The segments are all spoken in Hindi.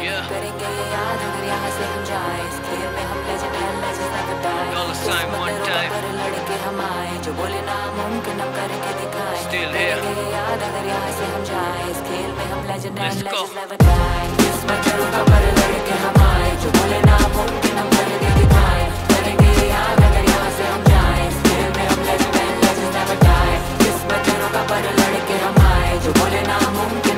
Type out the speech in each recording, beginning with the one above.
Yeah. Dollar sign one time. Still here. Let's go. But a लड़के हम आए जो बोले नामुमकिन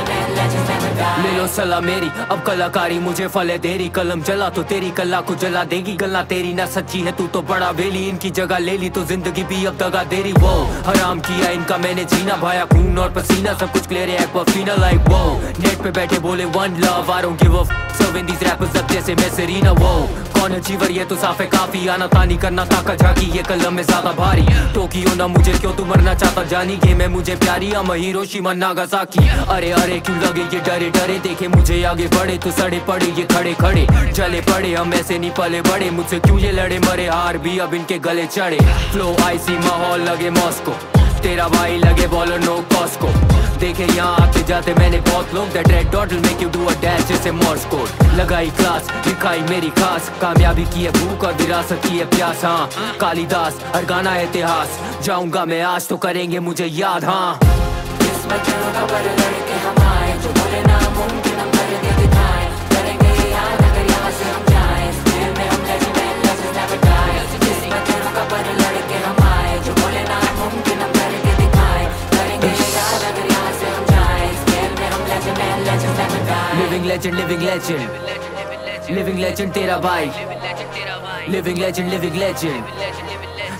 ले लो सला मेरी अब कलाकारी मुझे फल है देरी कलम जला तो तेरी कला को जला देगी गला तेरी ना सच्ची है तू तो बड़ा वेली इनकी जगह ले ली तो जिंदगी भी अब दगा देरी वो हराम किया इनका मैंने जीना भाया खून और पसीना सब कुछ क्लियर है लाइक वो नेट पे बैठे बोले one love I don't give a serving these rappers up जैसे मैं सरीना वो कौन है जीवर ये तो साफ है काफी आना तानी करना ताका झाकी ये कलम में ज्यादा भारी टोकियो ना मुझे क्यों तू मरना चाहता जानी गेम है मुझे प्यारी अम हम हिरोशिमा साकी अरे अरे क्यों लगे ये डरे डरे देखे मुझे आगे बढ़े तो सड़े पड़े ये खड़े खड़े चले पड़े हम ऐसे नहीं पले बड़े मुझसे क्यों ये लड़े मरे हार भी अब इनके गले चढ़े फ्लो आईसी माहौल लगे मॉस्को तेरा भाई लगे बॉलर नो कॉस्को देखे यहाँ आते जाते मैंने बहुत लोग दैट रेड जैसे लगाई क्लास दिखाई मेरी खास कामयाबी की है भूख और विरासत की है प्यास हाँ कालिदास हर गाना है इतिहास जाऊंगा मैं आज तो करेंगे मुझे याद हाँ Living legend, living legend. Living legend, tera bhai. Living legend, living legend.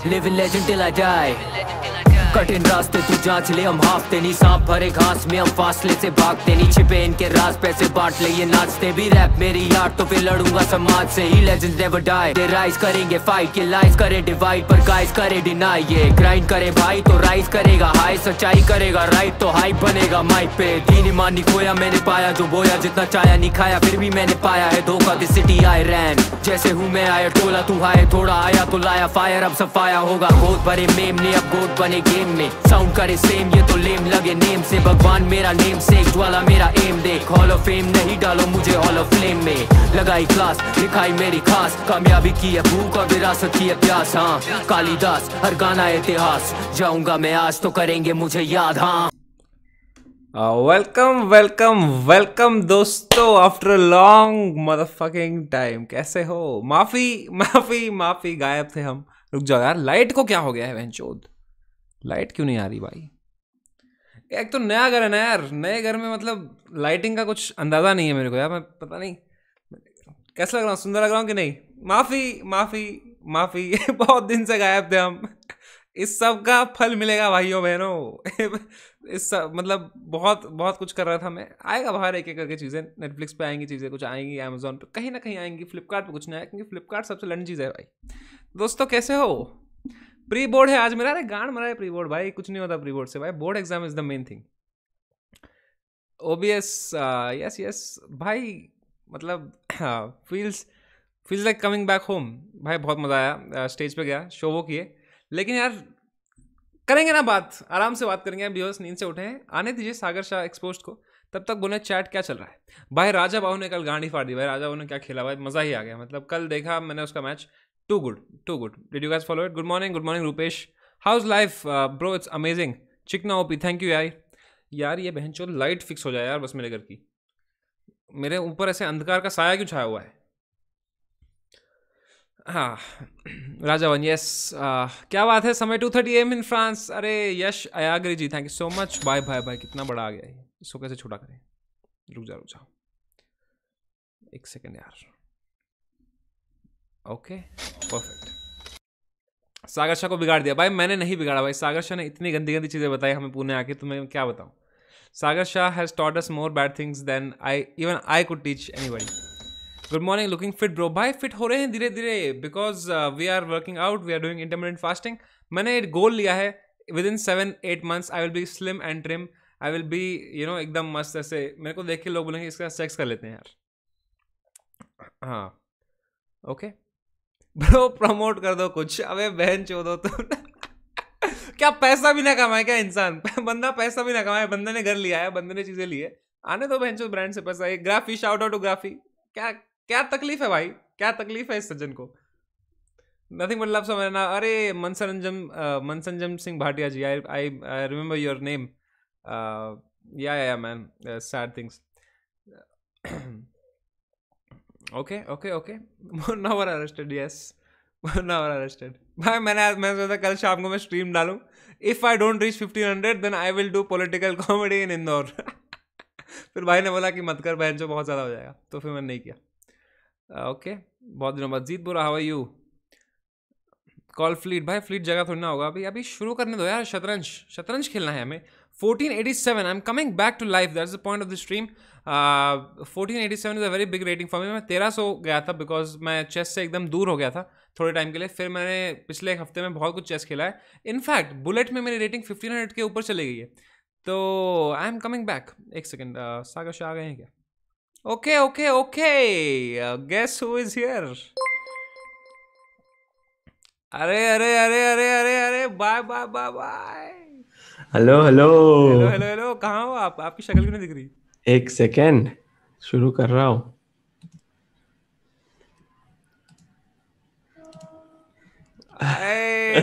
Living legend till I die. कठिन रास्ते तू जांच ले हम हाफते नहीं सांप भरे घास में हम फासले से भागते नहीं छिपे इनके राज पैसे बांट ले ये नाचते भी रैप मेरी यार तो फिर लड़ूंगा समाज से ही legend never die they rise करेंगे फाइट के लाइज करे डिवाइड पर गाइस करे डिनाई ये ग्राइंड करे भाई तो राइज करेगा हाई सच्चाई करेगा राइट तो हाई बनेगा माइक पे दीन ईमान खोया मैंने पाया जो बोया जितना चाया नहीं खाया फिर भी मैंने पाया है धोखा दिस सिटी आई रैन जैसे हूँ मैं आया टोला तू हाय थोड़ा आया तो लाया फायर अब सफाया होगा गोद भरे मेम ने अब गोद बने गेम फ्रेम में साउंड करे सेम ये तो लेम लगे नेम से भगवान मेरा नेम से ज्वाला मेरा एम देख हॉल ऑफ फेम नहीं डालो मुझे हॉल ऑफ फ्लेम में लगाई क्लास दिखाई मेरी खास कामयाबी की है भूख और विरासत की है प्यास हाँ कालिदास हर गाना इतिहास जाऊंगा मैं आज तो करेंगे मुझे याद हाँ वेलकम वेलकम वेलकम दोस्तों after a long motherfucking time कैसे हो माफ़ी माफ़ी माफ़ी गायब थे हम रुक जाओ यार लाइट को क्या हो गया है वह चोद लाइट क्यों नहीं आ रही भाई एक तो नया घर है ना यार नए घर में मतलब लाइटिंग का कुछ अंदाज़ा नहीं है मेरे को यार मैं पता नहीं कैसा लग रहा हूँ सुंदर लग रहा हूँ कि नहीं माफ़ी माफ़ी माफ़ी बहुत दिन से गायब थे हम इस सब का फल मिलेगा भाइयों बहनों इस सब मतलब बहुत बहुत कुछ कर रहा था मैं आएगा बाहर एक एक करके चीज़ें नेटफ्लिक्स पे आएंगी चीज़ें कुछ आएंगी अमेजोन पे कहीं ना कहीं आएंगी फ्लिपकार्ट कुछ नहीं आया क्योंकि फ्लिपकार्ट सबसे लंड चीज़ है भाई दोस्तों कैसे हो प्री बोर्ड है आज मेरा अरे गांड मरा है प्री बोर्ड भाई कुछ नहीं होता प्री बोर्ड से भाई board exam is the main thing O B S yes yes भाई मतलब feels feels like coming back home भाई बहुत मज़ा आया स्टेज uh, पे गया शो वो किए लेकिन यार करेंगे ना बात आराम से बात करेंगे बस नींद से उठे हैं आने दीजिए सागर शाह एक्सपोस्ट को तब तक बोले चैट क्या चल रहा है भाई राजा बाहू ने कल गांडी फाड़ दी भाई राजा बाहू ने क्या खेला भाई मज़ा ही आ गया मतलब कल देखा मैंने उसका match Too good. Too good. Did you guys follow it? Good morning. Good morning, Rupesh. How's life, uh, bro? It's amazing. चिकना ओपी थैंक यू यार यार ये बहन चो लाइट फिक्स हो जाए यार बस मेरे घर की मेरे ऊपर ऐसे अंधकार का साया क्यों छाया हुआ है हाँ राजावन यस क्या बात है समय two thirty AM in France अरे यश अयागरी ji thank you so much bye bye bye कितना बड़ा आ गया ये इसको कैसे छोटा करें रुक जा रुक जाओ एक सेकेंड यार ओके परफेक्ट सागर शाह को बिगाड़ दिया भाई मैंने नहीं बिगाड़ा भाई सागर शाह ने इतनी गंदी गंदी चीज़ें बताई हमें पुणे आके तो मैं क्या बताऊँ Sagar Shah has taught us more bad things than I even I could teach anybody good morning looking fit bro भाई फिट हो रहे हैं धीरे धीरे because we are working out we are doing intermittent fasting मैंने एक गोल लिया है within seven eight months I will be slim and trim I will be you know एकदम मस्त ऐसे मेरे को देख के लोग बोलेंगे इसका सेक्स कर लेते हैं यार हाँ ओके okay. ब्रो प्रमोट कर दो कुछ अबे बहन चो दो तुम तो। क्या पैसा भी ना कमाए क्या इंसान बंदा पैसा भी ना कमाए बंदे ने घर लिया है बंदे ने चीजें ली है आने दो बहन चो ब्रांड से पैसा ये ग्राफी शाउट आउट ग्राफी क्या क्या तकलीफ है भाई क्या तकलीफ है इस सज्जन को नथिंग बट लव समझ ना अरे मनसरंजम मनसंजम Singh Bhatia ji I I I remember your name या man sad things okay okay okay Munawar arrested yes Munawar arrested भाई मैंने मैंने सोचा कल शाम को मैं स्ट्रीम डालूं if I don't reach fifteen hundred then I will do political comedy in Indore फिर भाई ने बोला कि मत कर बहन जो बहुत ज़्यादा हो जाएगा तो फिर मैंने नहीं किया ओके uh, बहुत दिनों बाद जीत बुरा हवा यू कॉल फ्लीट भाई फ्लीट जगह थोड़ी ना होगा अभी अभी शुरू करने दो यार शतरंज शतरंज खेलना है हमें 1487 i'm coming back to life that's the point of the stream uh, 1487 is a very big rating for me मैं 1300 गया था बिकॉज मैं चेस से एकदम दूर हो गया था थोड़े टाइम के लिए फिर मैंने पिछले एक हफ्ते में बहुत कुछ चेस खेला है इनफैक्ट बुलेट में मेरी रेटिंग 1500 के ऊपर चली गई है तो आई एम कमिंग बैक एक सेकेंड uh, सागर शाह आ गए हैं क्या okay okay okay guess who is here अरे अरे अरे अरे अरे अरे bye bye bye bye hello hello hello hello hello कहाँ हो आप आपकी शक्ल क्यों नहीं दिख रही एक सेकेंड शुरू कर रहा हूँ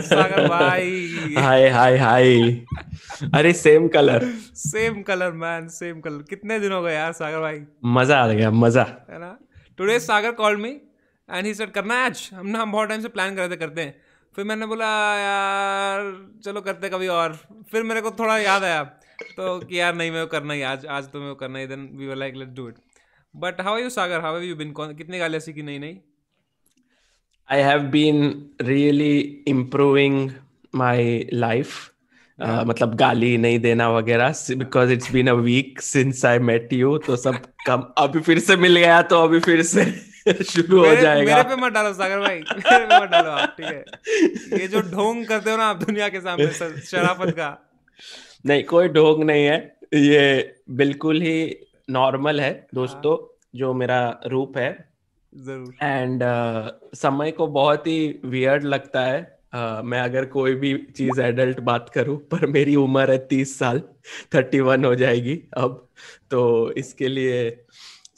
सागर भाई हाय हाय हाय अरे same colour same colour man same colour कितने दिन हो गए यार सागर भाई मजा आ गया मजा है ना today Sagar call me and he said करना है आज हम ना हम बहुत टाइम से प्लान कर रहे थे करते हैं फिर मैंने बोला यार चलो करते कभी और फिर मेरे को थोड़ा याद आया तो कि यार नहीं मैं करना ही आज आज तो मैं को करना ही then we were like let's do it but how are you Sagar how have you been कितने ऐसी की नहीं नहीं I have been really improving my life मतलब गाली नहीं देना वगैरह because it's been a week since I met you तो सब कम अभी फिर से मिल गया तो अभी फिर से शुरू हो जाएगा मेरे पे मत डालो सागर भाई मेरे पे मत डालो आप ठीक है ये जो ढोंग करते हो ना आप दुनिया के सामने शराफत का नहीं कोई ढोंग नहीं है ये बिल्कुल ही नॉर्मल है हाँ। दोस्तों हाँ। जो मेरा रूप है जरूर एंड uh, समय को बहुत ही वियर्ड लगता है uh, मैं अगर कोई भी चीज एडल्ट बात करूं पर मेरी उम्र है तीस साल थर्टी वन हो जाएगी अब तो इसके लिए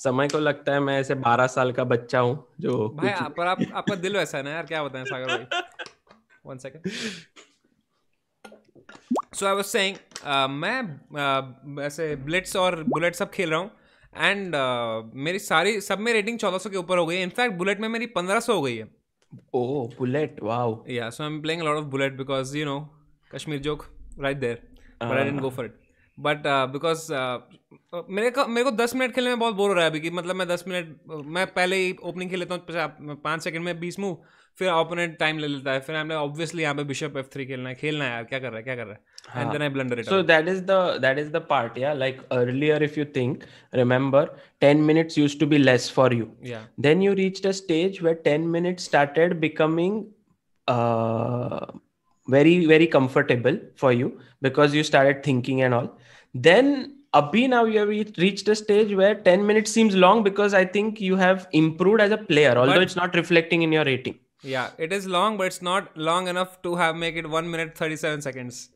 समय को लगता है मैं ऐसे बारह साल का बच्चा हूँ जो भाई आप, पर आप आपका दिल वैसा है ना यार क्या बताएं सागर भाई one second so I was saying मैं uh, ऐसे ब्लिट्स और बुलेट सब खेल रहा हूँ एंड uh, मेरी सारी सब में रेटिंग चौदह सौ के ऊपर हो गई है इनफैक्ट बुलेट में मेरी पंद्रह सौ हो गई है ओह bullet wow yeah so I am playing lot of bullet because you know Kashmir joke right there but I didn't go for it but because uh, uh, मेरे को मेरे को दस मिनट खेलने में बहुत बोर हो रहा है अभी कि मतलब मैं दस मिनट मैं पहले ही ओपनिंग खेल लेता हूँ पाँच सेकंड में बीस मूव फिर ओपोनेंट टाइम ले लेता है फिर हमने ऑब्वियसली यहाँ पे बिशप एफ थ्री खेलना है खेलना है यार क्या कर रहा है क्या कर रहा है and then I blunder it so that is the that is the part yeah like earlier if you think remember 10 minutes used to be less for you then you reach a stage stage ten 10 started becoming very very comfortable for you because you because thinking and all then Abhi, now you have reached a stage where 10 minutes seems long because I think you have improved as a player, although but, it's not reflecting in your rating. Yeah, it is long, but it's not long enough to have make it 1 minute 37 seconds.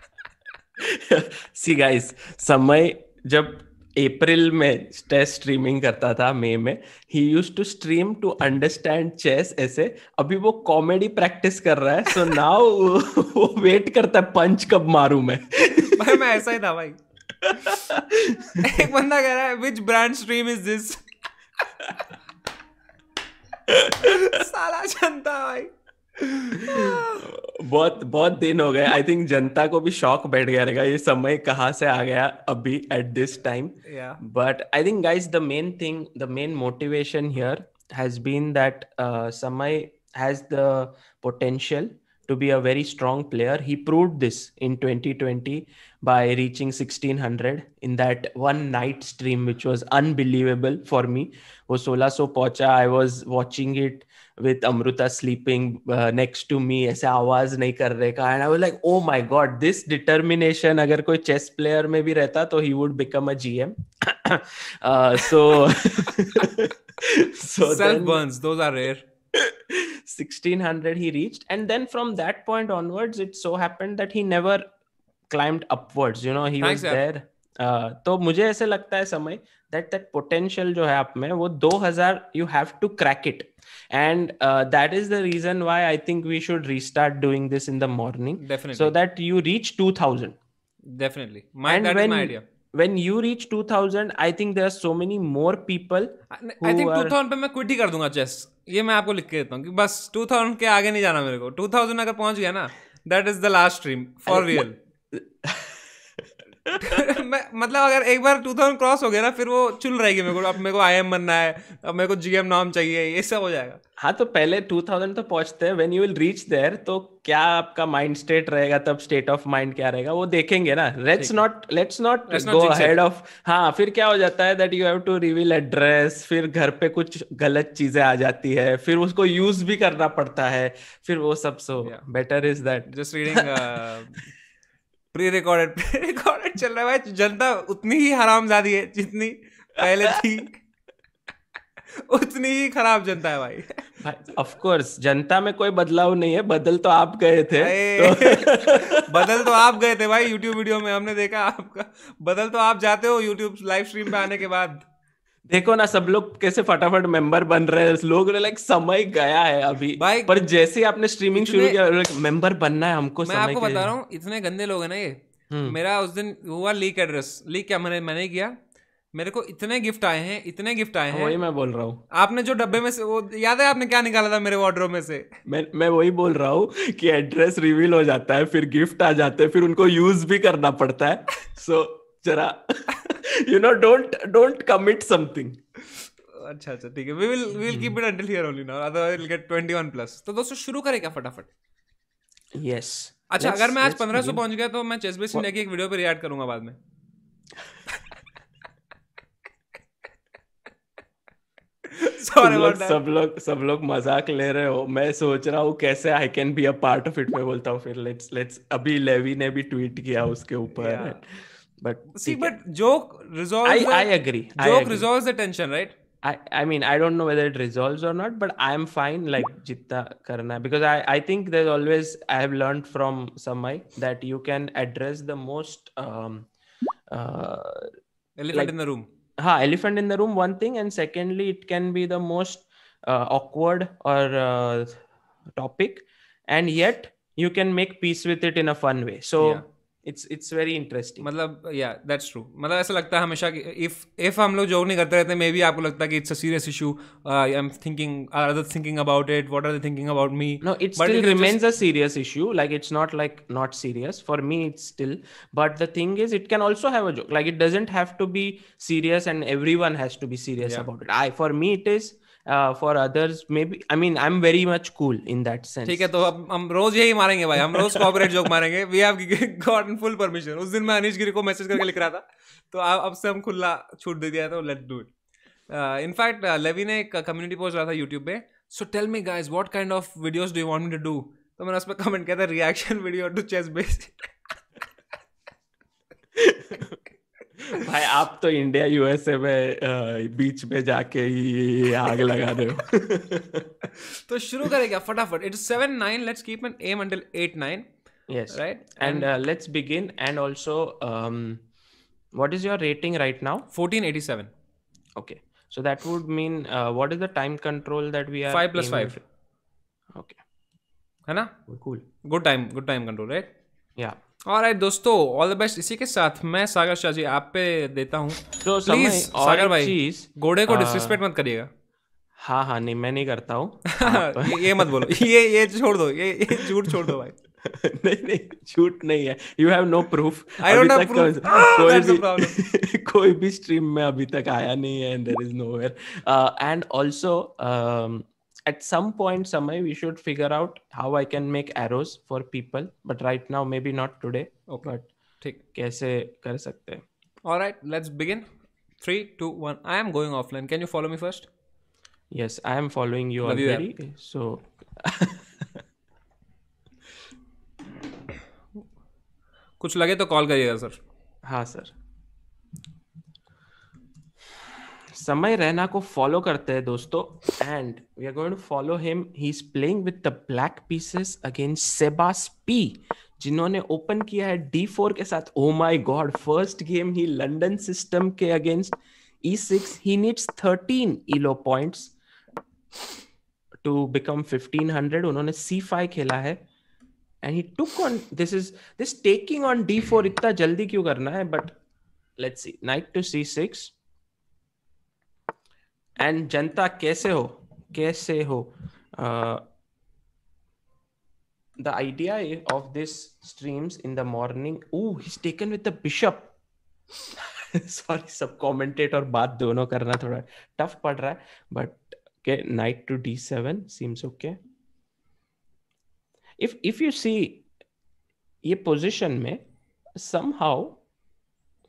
See, guys, Samay, जब अप्रैल में चेस स्ट्रीमिंग करता था मई में ही used to stream to understand chess ऐसे अभी वो कॉमेडी प्रैक्टिस कर रहा है सो so नाउ वो वेट करता है पंच कब मारू मैं भाई मैं ऐसा ही था भाई एक बंदा कह रहा है which brand stream is this साला जनता भाई बहुत बहुत दिन हो गए आई थिंक जनता को भी शॉक बैठ गया रहेगा ये समय कहाँ से आ गया अभी at this time but I think guys the main thing the main motivation here has been that Samay has the potential to be a very strong player. He proved this in 2020 by reaching 1600 in that one night stream, which was unbelievable for me. वो 1600 पहुंचा. I was watching it with Amruta sleeping uh, next to me ऐसे आवाज नहीं करने का and I was like oh my god this determination अगर कोई chess player में भी रहता तो he would become a GM uh, so so self then, burns those are rare 1600 he reached and then from that point onwards it so happened that he never climbed upwards you know he Thanks, was sir. there तो मुझे ऐसे लगता है समय दैट दैट पोटेंशियल जो है आप में वो 2000 you have to crack it and uh, that is the reason why i think we should restart doing this in the morning definitely so that you reach 2000 definitely my and that when, is my idea when you reach 2000 i think there are so many more people i think 2000 are... पे मैं क्विट ही कर दूंगा चेस ये मैं आपको लिख के देता हूँ कि बस 2000 के आगे नहीं जाना मेरे को 2000 अगर पहुंच गया ना that is the last stream real. Real मतलब अगर एक बार टू थाउजेंड क्रॉस हो गया ना फिर वो चुन रहेगी मेरे को अब मेरे को आई एम बनना है अब मेरे को जीएम नाम चाहिए ये सब हो जाएगा हाँ तो पहले टू थाउजेंड तो पहुंचते हैं when you will reach there तो क्या आपका माइंड स्टेट रहेगा तब स्टेट ऑफ माइंड क्या रहेगा वो देखेंगे ना let's not let's not go head off हाँ फिर क्या हो जाता है that you have to reveal address फिर घर पे कुछ गलत चीजें आ जाती है फिर उसको यूज भी करना पड़ता है फिर वो सब so better is that just reading prerecorded prerecorded चल रहा है जनता उतनी ही हरामजादी है जितनी पहले थी उतनी ही खराब जनता है भाई ऑफ कोर्स जनता में कोई बदलाव नहीं है बदल तो आप गए थे तो... बदल तो आप गए थे भाई यूट्यूब वीडियो में हमने देखा आपका बदल तो आप जाते हो यूट्यूब लाइव स्ट्रीम पे आने के बाद देखो ना सब लोग कैसे फटाफट मेंबर बन रहे हैं लोग लाइक समय गया है अभी भाई पर जैसे ही आपने स्ट्रीमिंग शुरू किया मेंबर बनना है हमको मैं आपको बता रहा हूँ इतने गंदे लोग हैं ना ये हम्म। मेरा उस दिन हुआ लीक एड्रेस लीक क्या मैंने मैंने किया मेरे को इतने गिफ्ट आए हैं इतने गिफ्ट आए हैं वही मैं बोल रहा हूँ आपने जो डब्बे में से वो याद है आपने क्या निकाला था मेरे वार्ड्रोब में से मैं मैं वही बोल रहा हूँ कि एड्रेस रिवील हो जाता है फिर गिफ्ट आ जाते हैं फिर उनको यूज भी करना पड़ता है सो so, जरा you know don't don't commit something अच्छा अच्छा ठीक है we will we will keep it until here only now otherwise will get 21 plus तो दोस्तों शुरू करें क्या फटाफट यस अच्छा अगर मैं आज 1500 पहुंच गया तो मैं चेसबेस इंडिया की एक वीडियो पे रिएक्ट करूंगा बाद में सब लोग सब लोग सब लोग मजाक ले रहे हो मैं सोच रहा हूँ कैसे I can be a part of it मैं बोलता हूँ फिर लेट्स लेट्स अभी लेवी ने भी ट्वीट किया उसके ऊपर yeah. but see but it. joke resolves i, the, I agree joke I agree. resolves the tension right I, I mean I don't know whether it resolves or not, but I'm fine like jitta karna because I, I think there's always I have learned from Samai that you can address the most um uh elephant like, in the room. Ha, elephant in the room, one thing, and secondly, it can be the most uh, awkward or uh, topic, and yet you can make peace with it in a fun way. So yeah it's it's very interesting मतलब या दैट्स ट्रू मतलब ऐसा लगता है हमेशा कि इफ इफ हम लोग जॉब नहीं करते रहते मे बी आपको लगता है कि it's a serious issue I am thinking are other thinking about it what are they thinking about me no it still remains a serious issue like it's not like not serious for me it's still but the thing is it can also have a joke like it doesn't have to be serious and everyone has to be serious about it I for me it is for others may be I mean I am very much cool in that sense ठीक है तो अब हम रोज यही मारेंगे भाई हम रोज कॉपरेट जोक मारेंगे we have gotten full permission उस दिन मैं अनिश गिरी को मैसेज करके लिख रहा था तो अब से हम खुला छूट दे दिया तो let do it in fact Levy ने एक कम्युनिटी पोस्ट डाला था यूट्यूब पे so tell me guys what kind of videos do you want to do तो मैंने उस पर कमेंट किया था reaction video to chess based भाई आप तो इंडिया यूएसए में बीच में जाके आग लगा रहे हो तो शुरू करेगा फटाफट it's seven nine let's keep एन एम अंडल eight nine yes right and let's begin and also what is your rating right now fourteen eighty seven okay so that would mean what is the time control that we are five plus five okay है ना good time good time control right yeah और आई दोस्तों ऑल द बेस्ट इसी के साथ मैं सागर शाह जी आप पे देता हूँ तो प्लीज सागर भाई घोड़े को डिसरिस्पेक्ट मत करिएगा हाँ हाँ नहीं मैं नहीं करता हूँ ये, ये मत बोलो ये ये छोड़ दो ये, ये झूठ छोड़ दो भाई नहीं नहीं झूठ नहीं है you have no proof I don't have proof कोई भी कोई भी स्ट्रीम में अभी तक आया नहीं है and there is nowhere and also at some point somewhere we should figure out how I can make arrows for people. But right now, maybe not today. Okay. But ठीक कैसे कर सकते All right, let's begin. Three, two, one. I am going offline. Can you follow me first? Yes, I am following you Love already. You, so. कुछ लगे तो कॉल करिएगा सर हाँ सर समय रैना को फॉलो करते हैं दोस्तों and we are going to follow him he is playing with the black pieces against Sebas P जिन्होंने ओपन किया है डी फोर के साथ oh my god first game ही लंडन सिस्टम के against E six he needs thirteen Elo points to become fifteen hundred उन्होंने सी फाइव खेला है and he took on this is this taking on D four इतना जल्दी क्यों करना है but let's see knight to C six and जनता कैसे हो कैसे हो the idea of this streams in the morning taken with the bishop sorry सब कमेंटेट और बात दोनों करना थोड़ा टफ पड़ रहा है बट के knight to D seven seems okay if if you see ये पोजीशन में हाउ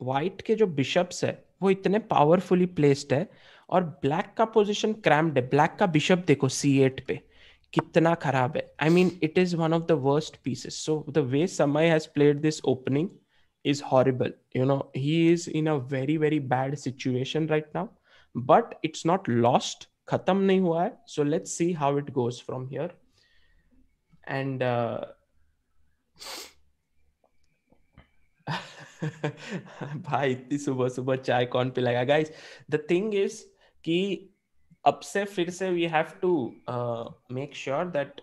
वाइट के जो बिशप्स है वो इतने पावरफुली प्लेस्ड है और ब्लैक का पोजीशन क्रैम्ड है ब्लैक का बिशप देखो सी एट पे कितना खराब है I mean it is one of the worst pieces so the way Samay has played this opening is horrible you know he is in a very very bad situation right now but it's not lost खत्म नहीं हुआ है so let's see how it goes from here and भाई इतनी सुबह सुबह चाय कौन पिलाएगा गाइस द थिंग इज कि अब से फिर से we have to make sure that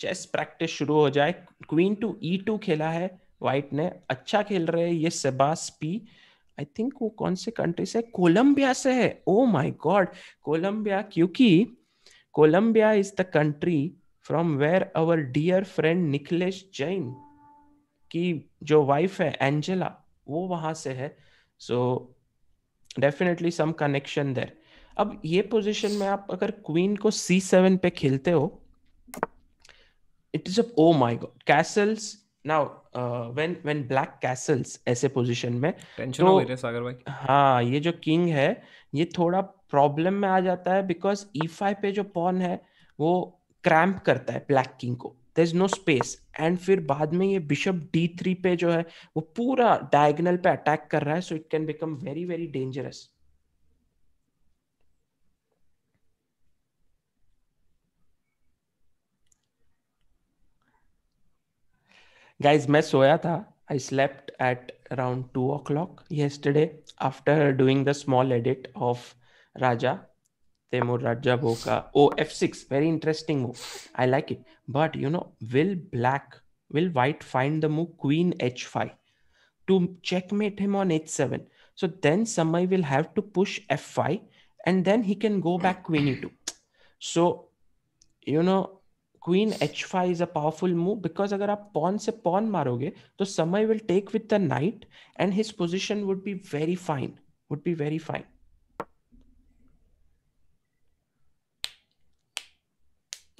chess practice शुरू हो जाए क्वीन टू ई टू खेला है वाइट ने अच्छा खेल रहे हैं ये सेबास पी आई थिंक वो कौन से कंट्री से कोलंबिया से है ओ माय गॉड कोलंबिया क्योंकि Colombia is the country from where our dear friend Niklesh Jain की जो वाइफ है एंजेला वो वहां से है so so, definitely some connection there अब ये पोजीशन में आप अगर क्वीन को सी सेवन पे खेलते हो it is oh my god castles now when when black castles ऐसे पोजीशन में टेंशन तो, हो रही सागर भाई हाँ ये जो किंग है ये थोड़ा प्रॉब्लम में आ जाता है बिकॉज ई फाइव पे जो पॉन है वो क्रैम्प करता है ब्लैक किंग को there is no space and फिर बाद में ये बिशप डी थ्री पे जो है वो पूरा डायगनल पे अटैक कर रहा है so it can become very very dangerous guys मैं सोया था I slept at around two o'clock yesterday after doing the small edit of राजा Temur Rajaboka. Oh, f6, very interesting move. I like it. But, you know, will black, will white find the move queen h5 to checkmate him on h7? So then Samai will have to push f5 and then he can go back queen e2. So, you know, Queen H5 is a powerful move because if you आप पॉन से पॉन मारोगे तो Samay will take with the knight and his position would be very fine would be very fine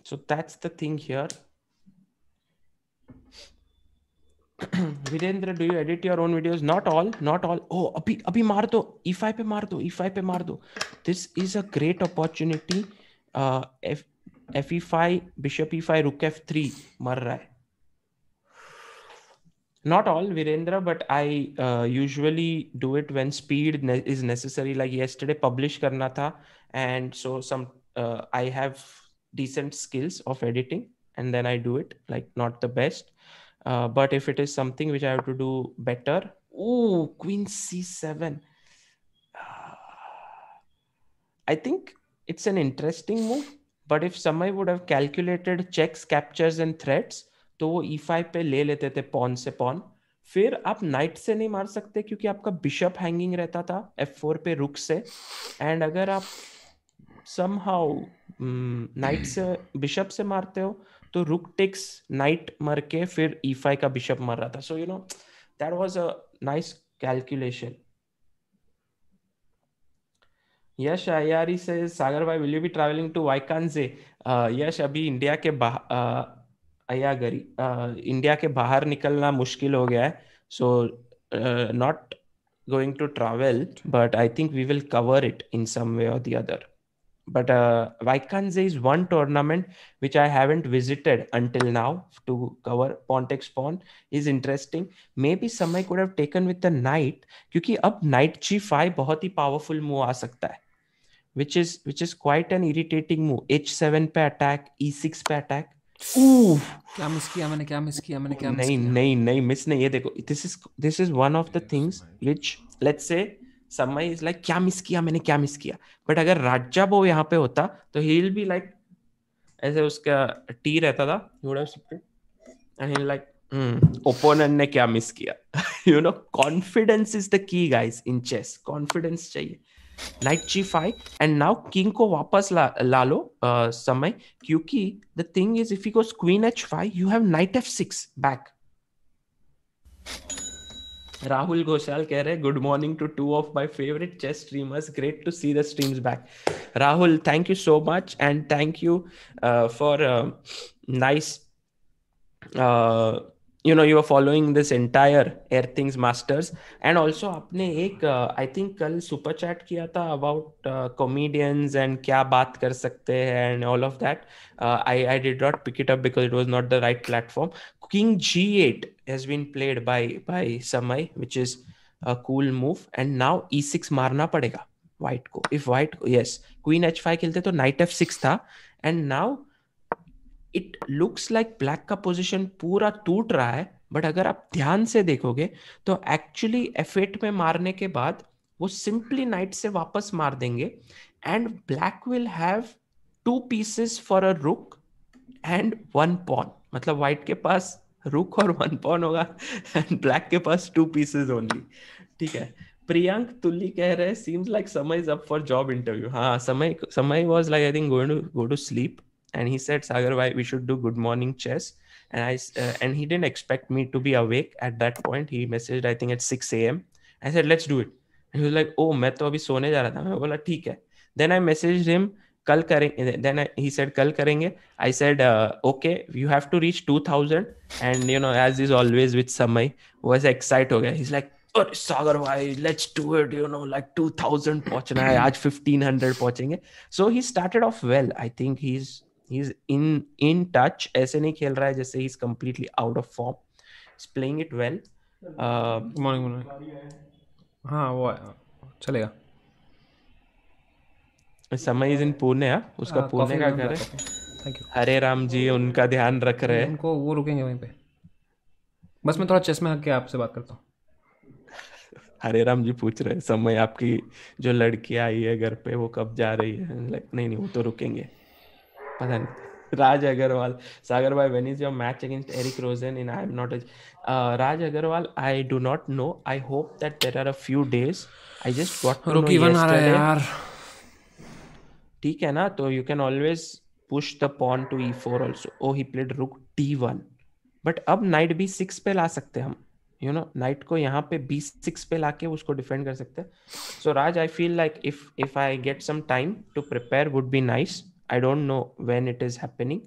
So that's the thing here. Virendra do you edit your own videos? Not all, not all. Oh, abhi, abhi mar do. E five पे मार दो ई फाइव पे मार दो this is a great opportunity F F E five bishop E five rook F three not all virendra but i uh, usually do it when speed ne- is necessary like yesterday publish karna tha and so some uh, i have decent skills of editing and then i do it like not the best uh, but if it is something which i have to do better oh queen c7 i think it's an interesting move but if somebody would have calculated checks captures and threats तो वो e5 फाइव पे ले लेते थे पॉन से पॉन फिर आप नाइट से नहीं मार सकते क्योंकि आपका बिशप हैंगिंग रहता था एफ फोर पे रुक से एंड अगर आप somehow um, mm, नाइट से बिशप से मारते हो तो रुक टेक्स नाइट मर के फिर ई फाइव का बिशप मर रहा था so you know that was a nice calculation Yash Ayari से सागर भाई will you be travelling to से यश अभी इंडिया के बाहर अयागरी इंडिया के बाहर निकलना मुश्किल हो गया है so not going to travel but I think we will cover it in some way or the other but uh, Vikanze is one tournament which I haven't visited until now to cover Pontex Pawn is interesting. Maybe some I could have taken with the knight क्योंकि अब knight g5 bahut hi powerful move aa sakta hai, which is which is quite an irritating move h7 pe attack e6 pe attack Ooh. क्या मिस किया मैंने क्या मिस किया मैंने क्या नहीं नहीं नहीं मिस नहीं ये देखो this is this is one of the things which let's say Samay is like क्या मिस किया मैंने क्या मिस किया बट अगर राजा वो यहाँ पे होता तो ही विल बी लाइक ऐसे उसका टी रहता था एंड ही लाइक ओपोनेंट ने क्या मिस किया you know confidence is the key guys in chess confidence चाहिए knight ji five and now king को वापस ला, ला लो uh, समय क्योंकि the thing is if you goes queen H five you have knight F six back Rahul Ghoshal कह रहे हैं good morning to two of my favourite chess streamers great to see the streams back Rahul thank you so much and thank you for nice you know you are following this entire air things masters and also आपने एक आई uh, थिंक कल सुपर चैट किया था अबाउट कॉमेडियंस एंड क्या बात कर सकते हैं and all of that I I did not pick it up because it was not the right platform king g8 has been played by by samai which is a cool move and now e6 मारना पड़ेगा व्हाइट को if white yes queen h5 khelte to knight f6 tha and now it looks like black ka position pura toot raha hai but अगर आप ध्यान से देखोगे तो एक्चुअली f8 में मारने के बाद वो सिंपली नाइट से वापस मार देंगे and black will have two pieces for a rook and one pawn मतलब व्हाइट के पास रुक और वन पॉन होगा एंड ब्लैक के पास टू पीसेस ओनली ठीक है प्रियांक तुल्ली कह रहे seems like Samay is up for job interview हाँ Samay Samay was like I think going to go to sleep and he said sagar why we should do good morning chess and i uh, and he didn't expect me to be awake at that point he messaged i think at 6 a.m i said let's do it and he was like oh मैं तो अभी सोने जा रहा था मैं बोला ठीक है then i messaged him कल करें देन ही सेड कल करेंगे I said okay you have to reach two thousand and you know edge is always with Samay वो ऐसे एक्साइट हो गया इज लाइक और सागर भाई let's do it you know like 2000 पहुंचना है आज 1500 पहुंचेंगे so he started off well I think he is he is in in touch ऐसे नहीं खेल रहा है जैसे he is completely out of form is playing it well morning morning हाँ वो चलेगा समय इज इन पुणे उसका हाँ, पुणे का घर है थैंक यू हरे राम जी उनका ध्यान रख रहे हैं उनको वो रुकेंगे वहीं पे बस मैं थोड़ा चश्मे में हक के आपसे बात करता हूँ हरे राम जी पूछ रहे समय आपकी जो लड़की आई है घर पे वो कब जा रही है लाइक नहीं नहीं वो तो रुकेंगे पता नहीं राज अग्रवाल सागर भाई when is your match against Eric Rosen in I am not Raj Agarwal I do not know I hope that there are a few days I just what rook E one आ रहा है यार ठीक है ना तो you can always push the pawn to E four also oh he played rook T one but अब नाइट बी सिक्स पे ला सकते हैं हम यू नो नाइट को यहाँ पे बी सिक्स पे के उसको डिफेंड कर सकते हैं so Raj I feel like if if I get some time to prepare would be nice I don't know when it is happening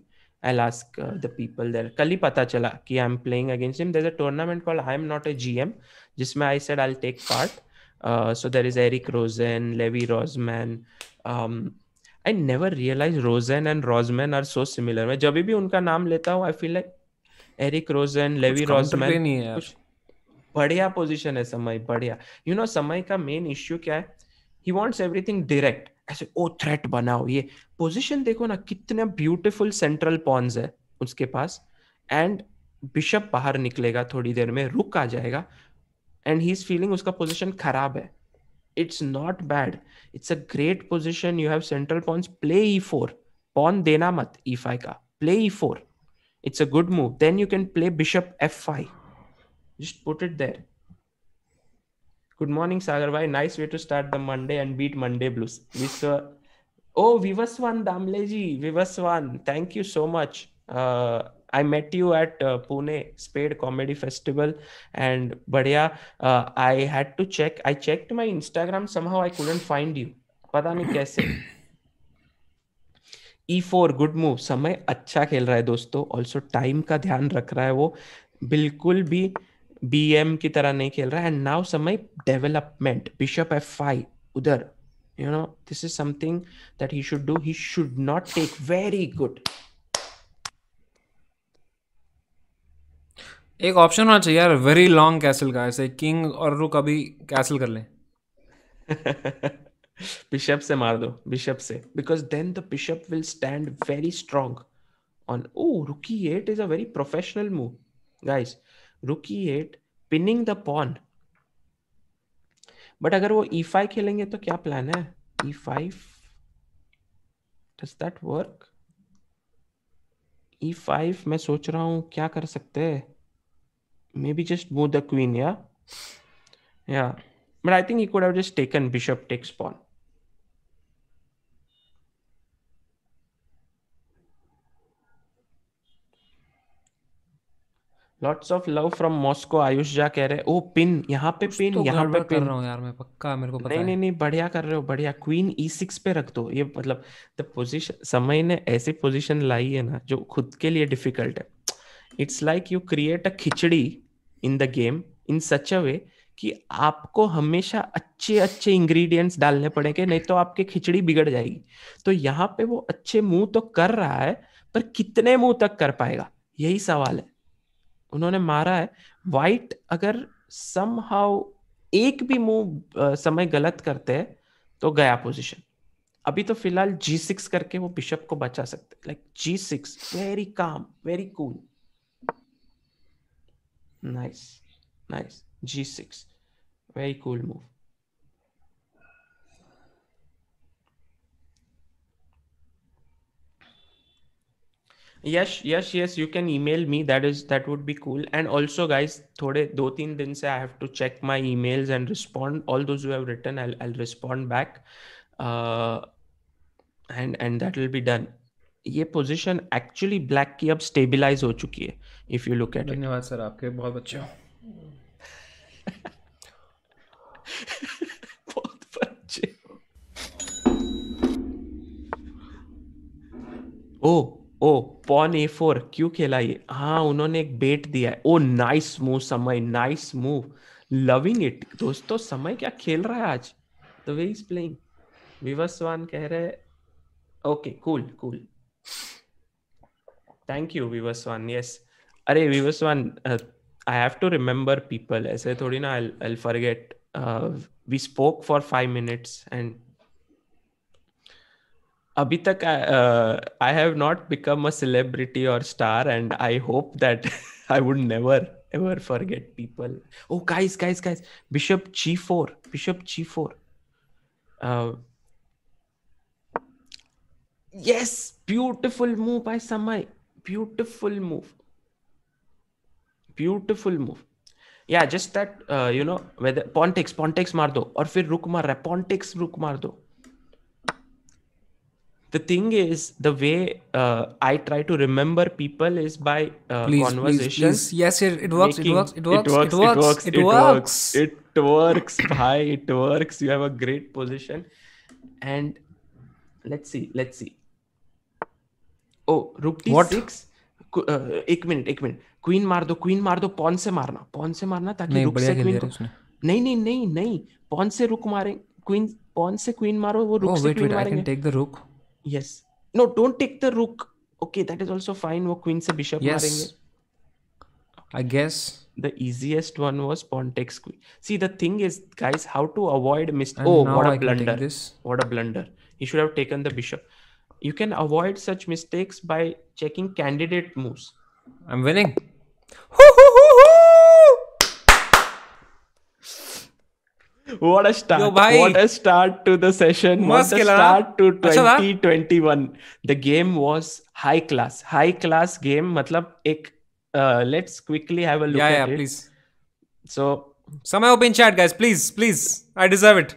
I लास्क द पीपल देर कल ही पता चला कि I am playing against him there a tournament call I am not a G M जिसमें I said I take part so there is Eric Rosen Levy Rozman I never realise Rosen and रोजमैन are so similar मैं जब भी उनका नाम लेता हूँ I feel like Eric Rosen Levy Rozman कुछ बढ़िया पोजिशन है समय बढ़िया यू नो समय का मेन इश्यू क्या है ही वांट्स एवरीथिंग डायरेक्ट ऐसे ओ थ्रेट बनाओ ये पोजीशन देखो ना कितने ब्यूटिफुल सेंट्रल पॉन्स है उसके पास एंड बिशप बाहर निकलेगा थोड़ी देर में रुक आ जाएगा एंड ही इज फीलिंग उसका पोजिशन खराब है it's not bad. It's a great position. You have central pawns. Play e4. Pawn dena mat e5 ka. Play e4. It's a good move. Then you can play bishop f5. Just put it there. Good morning, Sagarwai. Nice way to start the Monday and beat Monday blues. Mr. oh, Vivaswan Damleji. Vivaswan. Thank you so much. Uh, I met you at Pune spade comedy festival and बढ़िया I had to check I check I checked my Instagram. I I find you पता नहीं कैसे. ई फोर गुड मूव समय अच्छा खेल रहा है दोस्तों ऑल्सो टाइम का ध्यान रख रहा है वो बिल्कुल भी बी एम की तरह नहीं खेल रहा है and now Samay development bishop F five उधर you know this is something that he should do he should not take very good एक ऑप्शन होना चाहिए यार वेरी लॉन्ग कैसल का ऐसे किंग और रुक अभी कैसल कर ले बिशप से मार दो बिशप से because then the bishop will stand very strong on oh rook E eight is a very professional move guys rook E eight pinning the pawn but अगर वो ई e फाइव खेलेंगे तो क्या प्लान है five does that work E five मैं सोच रहा हूं क्या कर सकते हैं maybe just move the queen, yeah? Yeah. But I think he could have just taken bishop takes pawn. Lots of love from Moscow Ayush Jha कह रहे ओ पिन यहाँ पे पिन तो यहाँ पे पिन कर रहा हूँ यार मैं पक्का मेरे को पता नहीं नहीं नहीं बढ़िया कर रहे हो बढ़िया क्वीन ई सिक्स पे रख दो ये मतलब द पोजीशन समय ने ऐसी पोजीशन लाई है ना जो खुद के लिए डिफिकल्ट है it's like you create a khichdi in the game in such a way कि आपको हमेशा अच्छे अच्छे इंग्रेडिएंट्स डालने पड़ेंगे नहीं तो आपकी खिचड़ी बिगड़ जाएगी तो यहाँ पे वो अच्छे मुंह तो कर रहा है पर कितने मुंह तक कर पाएगा यही सवाल है उन्होंने मारा है वाइट अगर सम हाउ एक भी मुंह समय गलत करते हैं तो गया पोजीशन अभी तो फिलहाल जी सिक्स करके वो बिशप को बचा सकते like G six very calm very cool Nice, nice. G6, very cool move. yes yes yes you can email me that is that would be cool and also guys today do teen din se i have to check my emails and respond all those who have written i'll, I'll respond back uh, and and that will be done ये पोजीशन एक्चुअली ब्लैक की अब स्टेबलाइज हो चुकी है इफ यू लुक एट धन्यवाद सर आपके बहुत अच्छे हो बहुत अच्छे ओ ओ पॉन ए फोर क्यों खेला ये हाँ उन्होंने एक बेट दिया है oh nice move Samay nice move loving it दोस्तों समय क्या खेल रहा है आज the way is playing Vivaswan कह रहे okay cool cool thank you Vivaswan yes अरे Vivaswan I have to remember people ऐसे थोड़ी ना I I forget we spoke for five minutes and अभी तक I have not become a celebrity और star and I hope that I would never ever forget people oh guys guys guys bishop g4 bishop g4 uh, yes beautiful move by samai beautiful move beautiful move Yeah, just that uh, you know whether Pontex, Pontex, मार दो or फिर rook मार रहा है the thing is the way uh, i try to remember people is by uh, please, conversations please, please. yes it, it, works, making, it, works, it works it works it works it works it works it works it works you have a great position and let's see let's see ओ रुक सिक्स एक मिनट एक मिनट क्वीन मार दो क्वीन मार दो पॉन से मारना पॉन से मारना ताकि रुक से क्वीन को नहीं नहीं नहीं नहीं पॉन से रुक मारे क्वीन पॉन से क्वीन मारो वो रुक oh, से क्वीन मारेंगे I can take the rook yes no don't take the rook okay that is also fine वो क्वीन से बिशप मारेंगे I guess the easiest one was pawn takes queen see the thing is guys how to avoid miss Oh, what a blunder what a blunder he should have taken the bishop you can avoid such mistakes by checking candidate moves. I'm winning. what a start. Yo, what a start to the session. What a start to 2021. The game was high class. High class game. Matlab ek, uh, let's quickly have a look yeah, at yeah, it. Yeah, please. So, somehow open chat, guys. Please, please. I deserve it.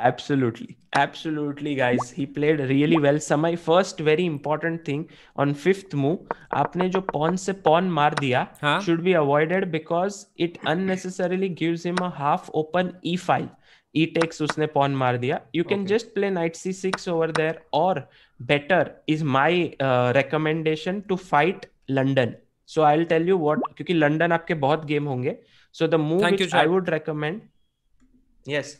Absolutely. Absolutely, guys. He played really well. Samai, first very important thing on fifth move, aapne jo pawn se pawn mar diya huh? should be avoided because it unnecessarily gives him a half open e file. E takes usne pawn mar diya You can okay. just play knight c6 over there or better is my uh, recommendation to fight London. So I'll tell you what kyunki London aapke bahut game honge So the move Thank which you, I would recommend. Yes.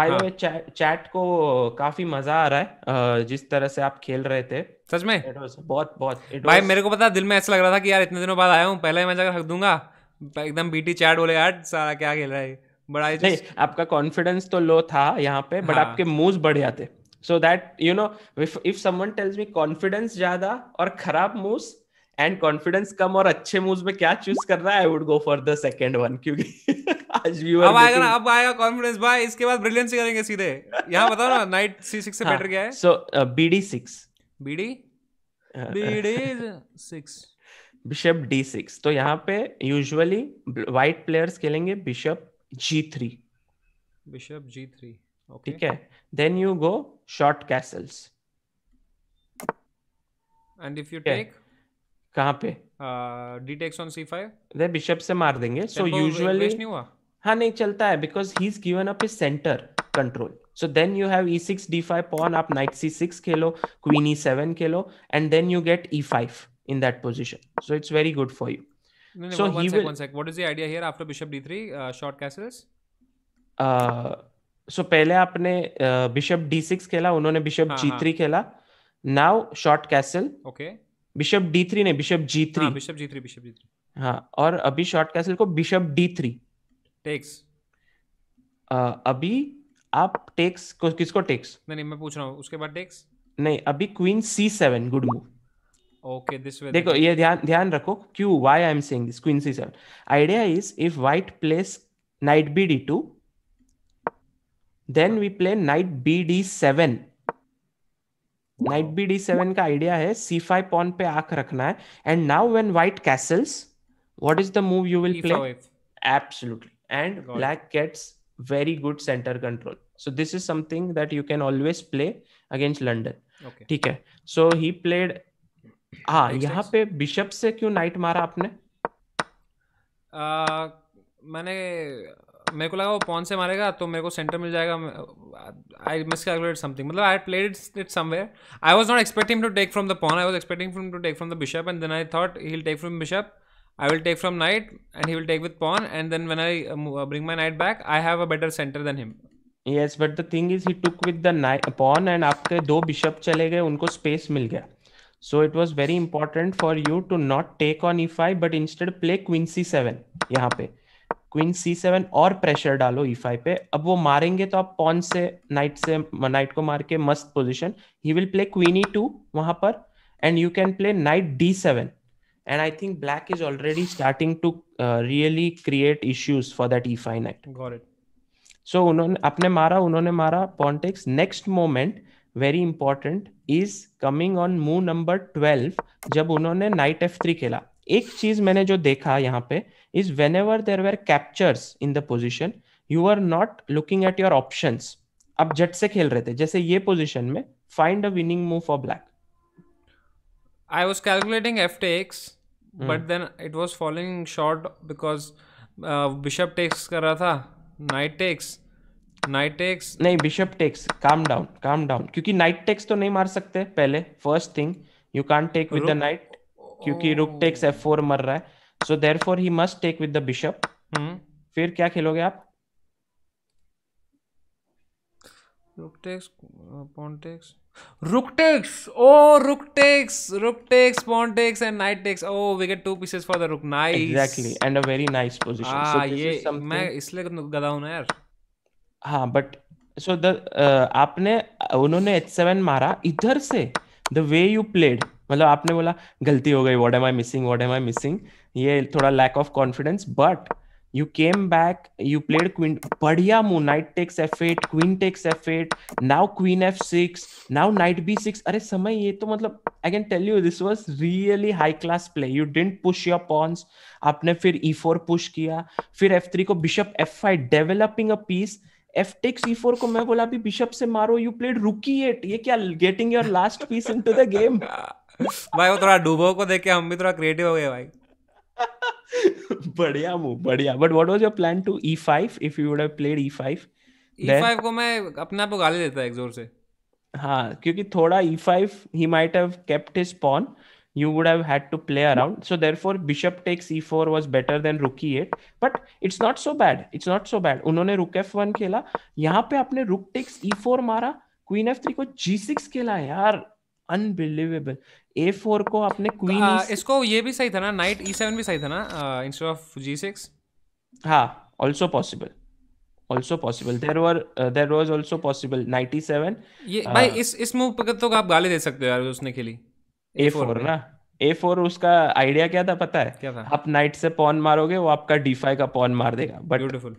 By the way chat को uh, काफी मजा आ रहा है uh, जिस तरह से आप खेल रहे थे सच में बहुत बहुत भाई मेरे को पता दिल में ऐसा लग रहा था कि यार इतने दिनों बाद आया हूँ पहले मैं जाकर रख दूंगा एकदम बीटी चैट बोले यार सारा क्या खेल रहा है बड़ा नहीं आपका कॉन्फिडेंस तो लो था यहाँ पे बट हाँ। आपके मूव बढ़ जाते so that you know if someone tells me confidence ज्यादा और खराब मूव एंड कॉन्फिडेंस कम और अच्छे मूव्स में क्या चूज कर रहा है I would go for the second one क्योंकि आज भी अब आएगा ना अब आएगा कॉन्फिडेंस भाई इसके बाद ब्रिलियंस करेंगे सीधे यहां बताओ ना नाइट सी सिक्स से बेटर हाँ। क्या है so B D six B D B D bishop D तो यहां पे यूजुअली वाइट प्लेयर्स खेलेंगे बिशप जी बिशप जी थ्री ठीक है then you go short castles and if you take कहाँ पे D takes on C five they bishop से मार देंगे सो यूजुअली नहीं हुआ हाँ नहीं चलता है because he is given up his centre control so then you have E six D five pawn आप नाइट सी सिक्स खेलो क्वीन ई सेवन खेलो and then you get E five in that position so it's very good for you so he will what is the idea here after bishop D three short castles so पहले आपने बिशप डी सिक्स खेला उन्होंने बिशप जी थ्री खेला now short castle okay bishop D three ने बिशप जी थ्री हाँ, बिशप जी थ्री बिशप जी थ्री हाँ और अभी शॉर्ट कैसल को बिशप डी थ्री टेक्स अभी आप टेक्स को किसको टेक्स नहीं नहीं मैं पूछ रहा हूँ उसके बाद टेक्स नहीं अभी queen c seven good move okay this way देखो ये ध्यान ध्यान रखो क्यू why I am saying this queen c seven idea is if white place knight b d two then we play knight b d seven knight b d seven का आइडिया है सी फाइव पॉन पे आख रखना है and now when white castles what is the move you will play absolutely and black gets very good centre control so this is something that you can always play against London ठीक है सो ही प्लेड हाँ यहाँ पे बिशप से क्यों नाइट मारा आपने uh, मैंने मेरे को लगा वो पॉन से मारेगा तो मेरे को सेंटर मिल जाएगा आई मिस कैलकुलेट समथिंग मतलब I played it it somewhere I was not expecting to take from the pawn I was expecting from to take from the bishop and then I thought he will take from bishop I will take from knight and he will take with pawn and then when I bring my knight back I have a better centre than him yes but the thing is he took with the pawn and after दो बिशप चले गए उनको स्पेस मिल गया so it was very important for you to not take on e five but instead play queen c seven यहाँ पे क्वीन सी सेवन और प्रेशर डालो ई e फाइव पे अब वो मारेंगे तो आप पॉन से नाइट से नाइट को मार के मस्त position he will play queen e two वहां पर and you can play knight d seven and I think black is already starting to really create issues for that e five knight so उन्होंने अपने मारा उन्होंने मारा pawn takes next moment very important is coming on move number twelve जब उन्होंने नाइट एफ थ्री खेला एक चीज मैंने जो देखा यहाँ पे is whenever there were captures in the position you are not looking at your option आप जट से खेल रहे थे जैसे ये पोजिशन में find a winning move for black I was calculating f takes but then it was falling short because bishop takes कर रहा था नाइट टेक्स नाइट टेक्स नहीं bishop takes calm down calm down क्योंकि नाइट टेक्स तो नहीं मार सकते पहले first thing you can take with the knight क्योंकि रुक टेक्स एफ फोर मर रहा है so therefore he must take with the bishop फिर क्या खेलोगे आप pawn takes uh, oh pawn takes and knight takes oh we get two pieces for the rook nice exactly and a very nice position so ये मैं इसलिए तो गधा हूं ना यार हां बट सो द आपने उन्होंने h7 मारा इधर से द वे यू प्लेड मतलब आपने बोला गलती हो गई what am I missing what am I missing ये थोड़ा lack of confidence but you came back you played queen बढ़िया move knight takes f eight queen takes f eight now queen f six now knight B six अरे समय ये तो मतलब I can tell you this was really high class play you didn't push your pawns आपने फिर ई फोर पुश किया फिर एफ थ्री को bishop F five developing a piece f takes e four को मैं बोला अभी बिशप से मारो यू प्लेड रुकी एट ये क्या getting your last piece into the game भाई वो थोड़ा डूबो को देख के हम भी थोड़ा क्रिएटिव हो गए भाई बढ़िया मूव बढ़िया but what was your plan to e five if you would have played e five e five को मैं अपने आप को गाली देता एक जोर से हाँ क्योंकि थोड़ा e five he might have kept his pawn you would have had to play around so therefore bishop takes ई4 was better than rook e eight but it's not so bad it's not so bad उन्होंने रुक एफ1 खेला यहां पे आपने रुक टेक्स ई4 मारा क्वीन एफ3 को जी6 खेला यार अनबिलीवेबल ए फोर को आपने क्वीन आ, हाँ, e इसको ये भी सही था ना नाइट ई सेवन भी सही था ना इंस्टेड ऑफ जी सिक्स हाँ also possible also possible there were there was also possible ninety seven ये uh, भाई इस इस मूव पर तो आप गाली दे सकते हो यार उसने खेली ए फोर ना ए फोर उसका आइडिया क्या था पता है क्या था आप नाइट से पॉन मारोगे वो आपका डी फाइव का पॉन मार देगा बट ब्यूटीफुल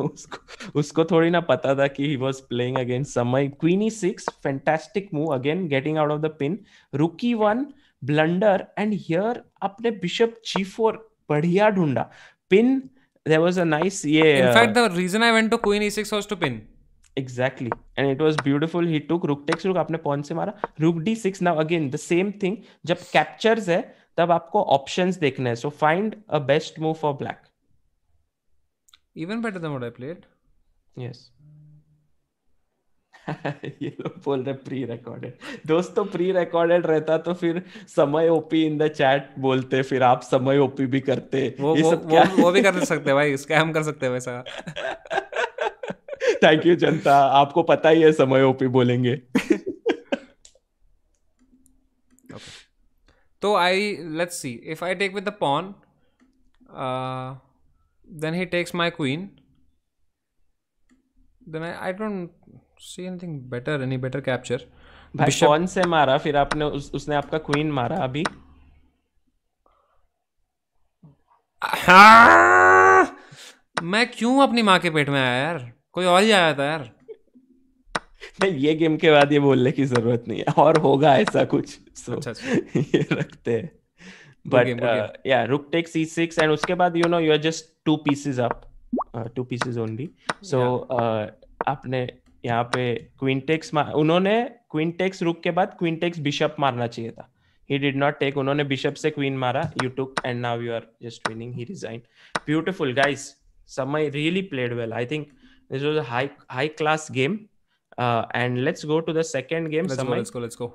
उसको उसको थोड़ी ना पता था कि he was playing again Samay queen e six fantastic move again getting out of the pin rook e one blunder and here अपने बिशप जी फोर बढ़िया ढूंढा pin there was a nice ये in fact the reason I went to queen e six was to pin exactly and it was beautiful he took rook takes rook आपने pawn से मारा rook d6 now again the same thing जब captures है तब आपको options देखना है so find a best move for black even better than what I played yes ये लोग बोल रहे प्री रिकॉर्डेड दोस्तों प्री रिकॉर्डेड रहता तो फिर समय ओपी इन द चैट बोलते फिर आप समय ओपी भी करते वो वो, वो, वो भी कर सकते भाई स्कैम कर सकते हैं वैसा थैंक यू जनता आपको पता ही है समय ओपी बोलेंगे तो I let's see if I take with the pawn then he takes my queen then I I don't see anything better any better capture भाई से मारा फिर आपने उस, उसने आपका क्वीन मारा अभी हाँ! मैं क्यों अपनी माँ के पेट में आया यार कोई और ही आया था यार नहीं ये गेम के बाद ये बोलने की जरूरत नहीं है और होगा ऐसा कुछ सो so, अच्छा, अच्छा। ये रखते हैं बट या रुक टेक सी सिक्स एंड उसके बाद you know you are just two pieces up two pieces only so आपने यहाँ पे क्विंटेक्स उन्होंने क्विंटेक्स रुक के बाद क्विंटेक्स बिशप मारना चाहिए था he did not take उन्होंने बिशप से क्वीन मारा you took and now you are just winning he resign beautiful guys Samay really played well I think This was a high high class game. Uh, and let's go to the second game. Let's Samai. go. Let's go. Let's go.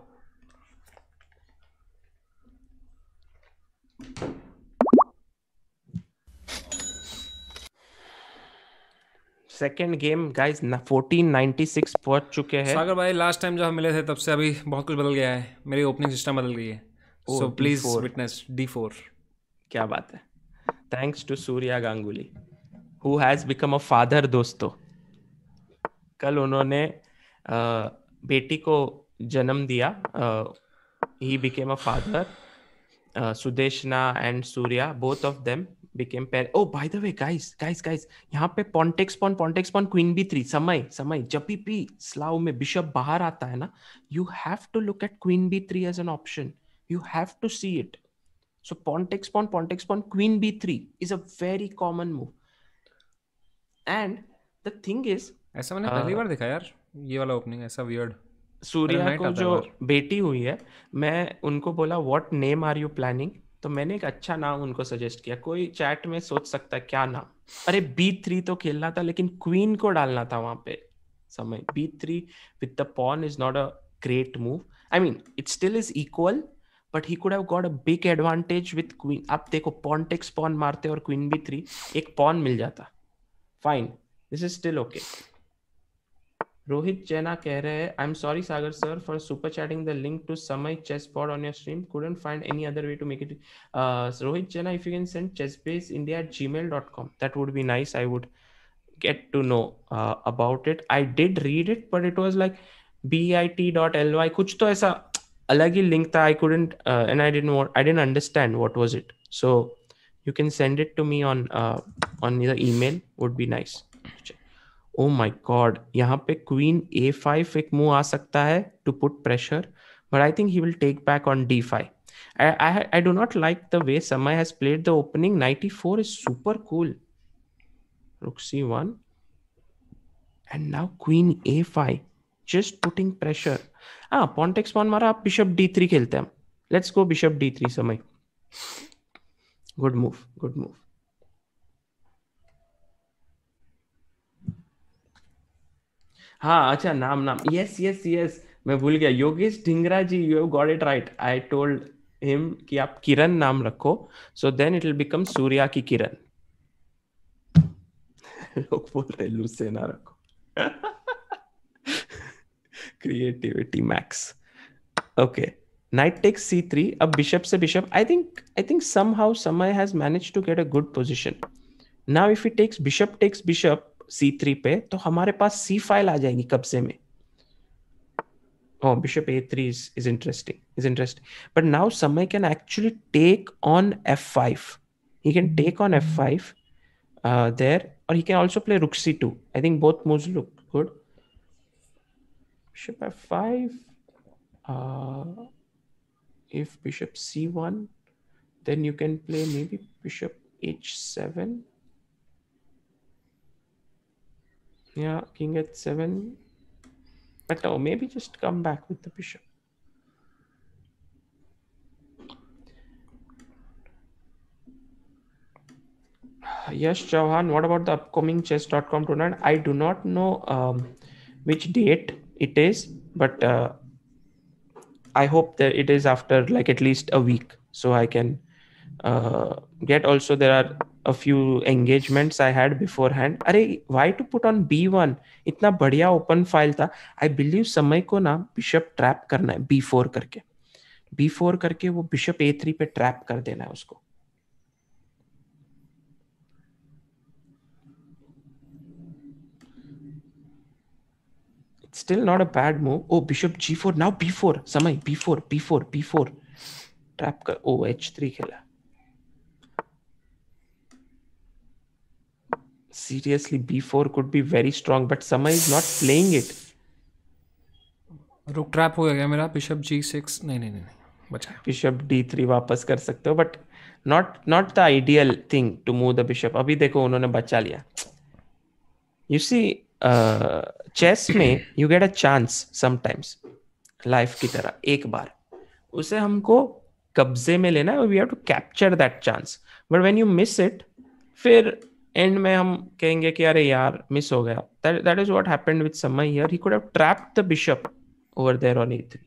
Second game guys 1496 पहुंच चुके हैं सागर भाई लास्ट टाइम जो हम मिले थे तब से अभी बहुत कुछ बदल गया है मेरी ओपनिंग सिस्टम बदल गई है so please witness d four क्या बात है thanks to Surya Ganguly who has become a father दोस्तों कल उन्होंने बेटी को जन्म दिया he became a father Sudeshna and Surya both of them became pair oh by the way guys guys guys यहाँ पे pawn takes pawn pawn takes pawn queen b three Samay Samay जब भी पी स्लाव में बिशप बाहर आता है ना you have to look at queen b three as an option you have to see it so pawn takes pawn pawn takes pawn queen b three is a very common move and the thing is ऐसा मैंने पहली हाँ। बार देखा यार ये वाला ओपनिंग ऐसा वियर्ड सूर्या को जो बेटी हुई है मैं उनको बोला what name are you planning तो मैंने एक अच्छा नाम उनको सजेस्ट किया कोई चैट में सोच सकता है क्या नाम अरे बी थ्री तो खेलना था लेकिन क्वीन को डालना था वहां पे Samay b three with the pawn is not a great move I mean it still is equal but he could have got a big advantage with queen आप देखो पॉन टेक्स पॉन मारते और क्वीन बी थ्री एक पॉन मिल जाता fine this is still okay Rohit Jaina कह रहे हैं I am sorry Sagar sir for super chatting the link to Samay chess pod on your stream couldn't find any other way to make it Rohit Jaina if you can send chess base India at gmail dot com that would be nice I would get to know about it I did read it but it was like b i t dot l y कुछ तो ऐसा अलग ही लिंक था I couldn't and I didn't I didn't understand what was it so you can send it to me on on email would be nice oh my god यहाँ पे क्वीन ए फाइव एक मूव आ सकता है to put pressure but I think he will take back on d five I, I I do not like the way Samai has played the opening. 94 is super cool. Rook c1. And now queen a5. Just putting pressure. Ah, pawn takes pawn मारा आप bishop d3 खेलते हैं Let's go bishop d3 समय. Good move. Good move. हाँ अच्छा नाम नाम यस यस यस मैं भूल गया Yogesh Dhingra ji you have got it right I told him कि आप किरण नाम रखो so then it will become Surya की किरण लोग बोल रहे लुसेना रखो creativity max okay knight takes c three अब बिशप से bishop I think I think somehow Samay has manage to get a good position now if it takes bishop takes bishop c three पे तो हमारे पास सी फाइल आ जाएगी कब्जे में bishop a three is is interesting is interesting but now Samay can actually take on f five he can take on f five there और he can also play rook c two I think both move look good bishop F five if bishop c one then you can play maybe bishop h seven Yeah, king at 7 But no, oh, maybe just come back with the bishop. Yes, Chauhan, what about the upcoming chess.com tournament? I do not know um, which date it is, but uh, I hope that it is after like at least a week. So I can uh, get also there are a few engagements I had beforehand. Are why to put on B1? Itna badhiya open file tha. I believe samay ko na bishop trap karna hai B4 karke. B4 karke wo bishop A3 pe trap kar dena hai usko. It's still not a bad move. Oh, bishop G4 now B4. Samay B4 B4 B4. Trap kar. Oh H3 khela. seriously b4 could be very strong but sama is not playing it rook trap हो गया मेरा बिशप g6 नहीं नहीं नहीं बचा बिशप d3 वापस कर सकते हो but not not the ideal thing to move the bishop अभी देखो उन्होंने बचा लिया यू सी चेस में you get a chance sometimes life की तरह एक बार उसे हमको कब्जे में लेना है we have to capture that chance but when you miss it फिर एंड में हम कहेंगे कि अरे यार मिस हो गया that is what happened with Samay here he could have trapped the bishop over there on e3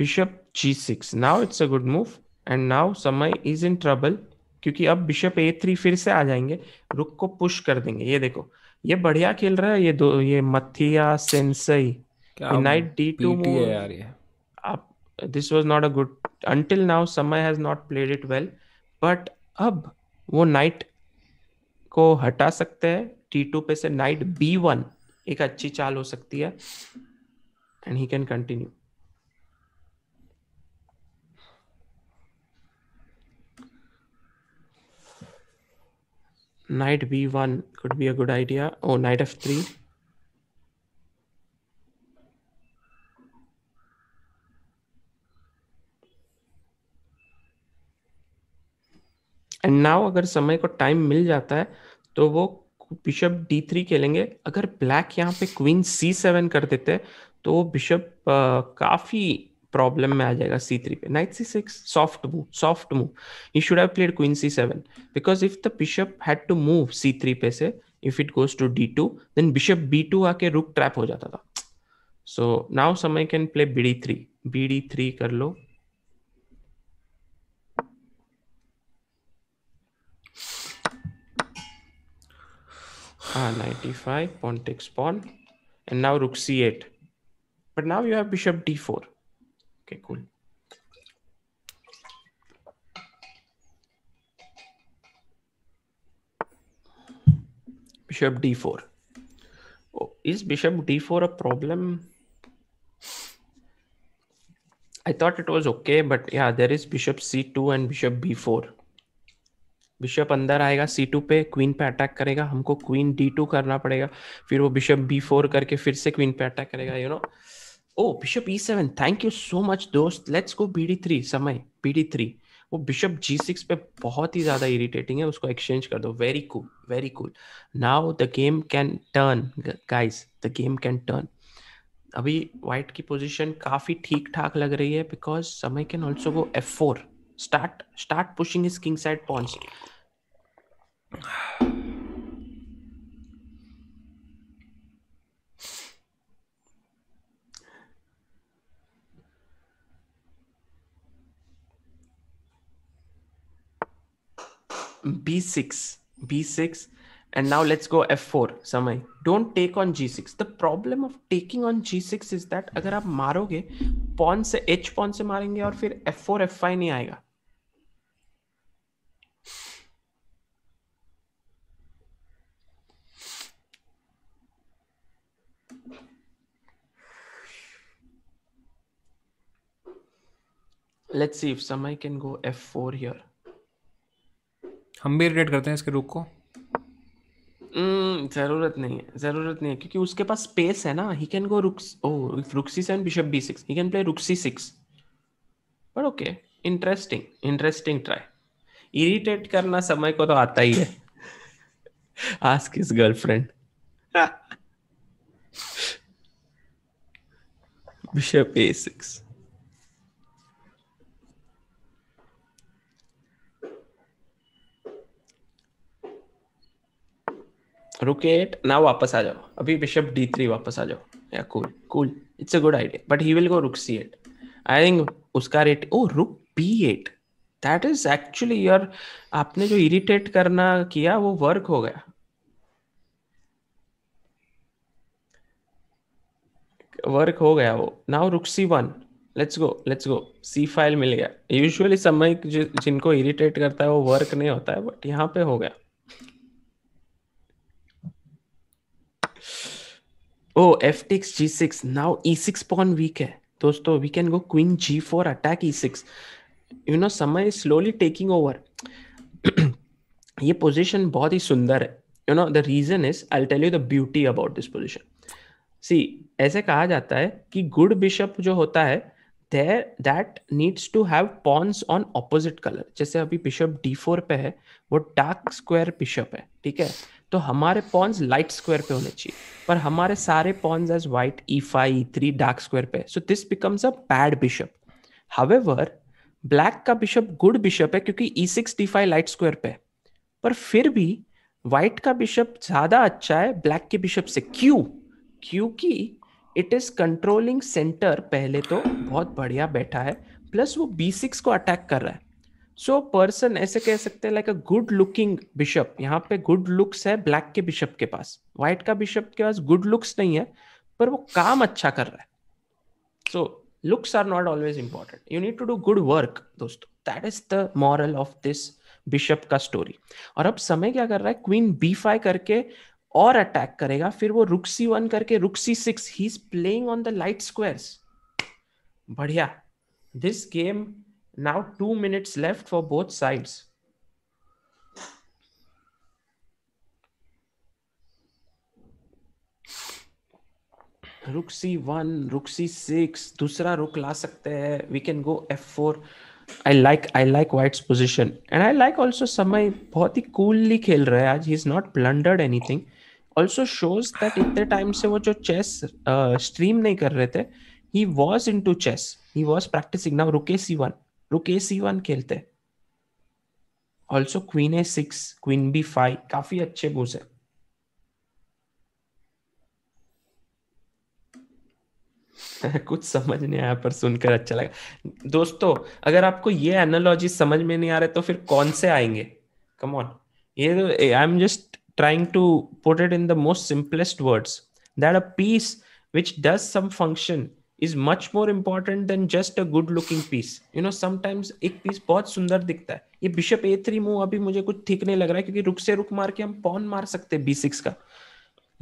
Bishop g6. Now it's a good move, and now Samai is in trouble. क्योंकि अब बिशप ए थ्री फिर से आ जाएंगे रुक को पुश कर देंगे ये देखो ये बढ़िया खेल रहा है ये दो ये Mathias sensei knight d two move आप this was not a good until now Samay has not played it well but अब वो नाइट को हटा सकते हैं टी टू पे से नाइट बी वन एक अच्छी चाल हो सकती है and he can continue knight b1 could be a good idea. Oh, knight f3. And now अगर समय को टाइम मिल जाता है तो वो बिशप डी थ्री खेलेंगे अगर ब्लैक यहाँ पे क्वीन सी सेवन कर देते हैं तो बिशप काफ़ी प्रॉब्लम में आ जाएगा सी थ्री पे knight C six soft move soft move you should have played queen c seven because if the bishop had to move c three पे say if it goes to d two then bishop B two आके रुक ट्रैप हो जाता था so now Samay can play b d three b d three कर लो हाँ ninety five pawn takes pawn and now rook c eight but now you have bishop d four Qué cool. Bishop d4. Oh, is bishop d4 a problem? I thought it was okay, but yeah, there is bishop c2 and bishop b4. Bishop अंदर आएगा सी टू पे क्वीन पे अटैक करेगा हमको क्वीन डी टू करना पड़ेगा फिर वो बिशप बी फोर करके फिर से क्वीन पे अटैक करेगा you you know know? Oh bishop E seven thank you so much दोस्त let's go b d three Samay b d three वो बिशप जी सिक्स पे बहुत ही ज़्यादा इरिटेटिंग है उसको एक्सचेंज कर दो very cool very cool now the game can turn guys the game can turn अभी वाइट की पोजीशन काफ़ी ठीक ठाक लग रही है because Samay can also go f four start start pushing his king side pawns b6 b6 and now let's go f4 Samay don't take on g6 the problem of taking on g6 is that अगर आप मारोगे पॉन से h पॉन से मारेंगे और फिर f4 f5 नहीं आएगा Let's see if Samai can go f4 here. हम भी इरिटेट करते हैं इसके रुख को हम्म, जरूरत नहीं है जरूरत नहीं है क्योंकि उसके पास स्पेस है ना he can go rooks oh rook c seven bishop b six he can play rook c six but okay interesting interesting try irritate करना समय को तो आता ही है आस्क हिज गर्लफ्रेंड बिशप ए सिक्स रुक एट ना वापस आ जाओ अभी बिशप डी थ्री वापस आ जाओ या cool cool it's a good idea but he will go rook c eight I think उसका रेट oh rook b eight that is actually your आपने जो इरिटेट करना किया वो वर्क हो गया वर्क हो गया वो now rook c one let's go let's go c file मिल गया यूजुअली समय जिनको इरिटेट करता है वो वर्क नहीं होता है बट यहाँ पे हो गया six now e six pawn weak है दोस्तों we can go queen g four attack e six you know Samay slowly taking over ये पोजिशन बहुत ही सुंदर है you know the reason is I tell you the beauty about this position see ऐसे कहा जाता है कि गुड बिशप जो होता है there that needs to have pawns on opposite colour जैसे अभी बिशप डी फोर पे है वो डार्क स्क्वायर बिशप है ठीक है तो हमारे पॉन्स लाइट स्क्वायर पे होने चाहिए पर हमारे सारे pawns as white e five e three dark square पे so this becomes a bad bishop however black का बिशप गुड बिशप है क्योंकि e six D five light square पे पर फिर भी व्हाइट का बिशप ज्यादा अच्छा है ब्लैक के बिशप से क्यों क्योंकि इट इज कंट्रोलिंग सेंटर पहले तो बहुत बढ़िया बैठा है प्लस वो बी सिक्स को अटैक कर रहा है सो पर्सन ऐसे कह सकते हैं like a good looking bishop यहाँ पे गुड लुक्स है ब्लैक के बिशप के पास व्हाइट का बिशप के पास गुड लुक्स नहीं है पर वो काम अच्छा कर रहा है so looks are not always important you need to do good work दोस्तों that is the moral of this bishop का स्टोरी और अब समय क्या कर रहा है क्वीन बी फाइव करके और अटैक करेगा फिर वो रुक्सी वन करके rook c six he is playing on the light squares बढ़िया this game Now two minutes left for both sides. रुक सी वन रुक सी सिक्स दूसरा रुक ला सकते हैं we can go f four I like I like whites position and I like also Samay बहुत ही कूलली खेल रहा है आज he is not blundered anything also shows that इतने टाइम से वो जो चेस स्ट्रीम uh, नहीं कर रहे थे ही was into chess he was practicing now रुके C one rook a C one खेलते also queen A six queen B five काफी अच्छे मूव्स है कुछ समझ नहीं आया पर सुनकर अच्छा लगा दोस्तों अगर आपको ये एनोलॉजी समझ में नहीं आ रहे तो फिर कौन से आएंगे कम ऑन ये I am just trying to put it in the most simplest words that a piece which does some function is much more important than just a good looking piece you know sometimes एक पीस बहुत सुंदर दिखता है ये बिशप ए थ्री मूव अभी मुझे कुछ ठीक नहीं लग रहा है क्योंकि रुक से रुक मार के हम पॉन मार सकते हैं बी सिक्स का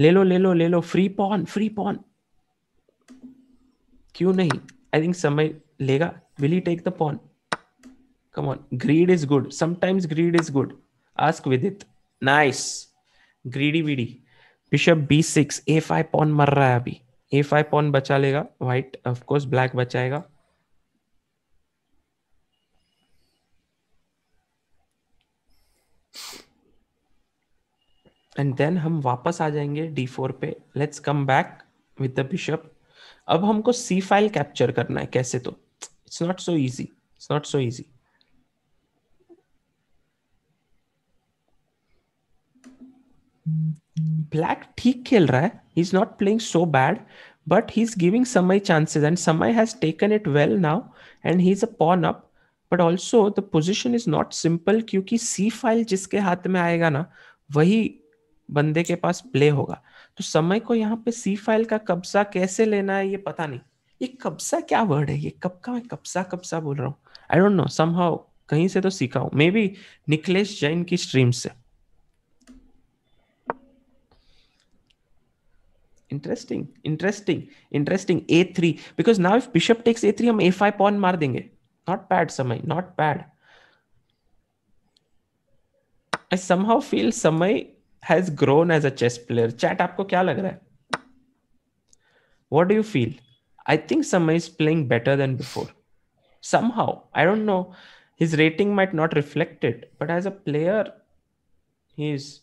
ले लो ले लो ले लो फ्री पॉन फ्री पॉन क्यों नहीं आई थिंक समय लेगा will he take the pawn come on greed is good sometimes greed is good ask with it nice greedy nice bishop b six a five pawn मर रहा है अभी ए फाइव पॉन बचा लेगा व्हाइट ऑफकोर्स ब्लैक बचाएगा एंड देन हम वापस आ जाएंगे डी फोर पे let's come back with the bishop अब हमको सी फाइल कैप्चर करना है कैसे तो it's not so easy it's not so easy Mm-hmm. Black ठीक खेल रहा है he is not playing so bad but he is giving Samay chances and Samay has taken it well now and he is a pawn up but also the position is not simple क्योंकि सी फाइल जिसके हाथ में आएगा ना वही बंदे के पास प्ले होगा तो समय को यहाँ पे सी फाइल का कब्जा कैसे लेना है ये पता नहीं ये कब्जा क्या वर्ड है ये कब का मैं कब्जा कब्जा बोल रहा हूँ आई डोंट नो समहाउ कहीं से तो सीखा हूँ मे बी निकलेश जैन की स्ट्रीम से interesting interesting interesting a3 because now if bishop takes a3 i'm a5 pawn mar denge. not bad samay not bad i somehow feel samay has grown as a chess player chat aapko kya lag what do you feel i think samay is playing better than before somehow i don't know his rating might not reflect it but as a player he's.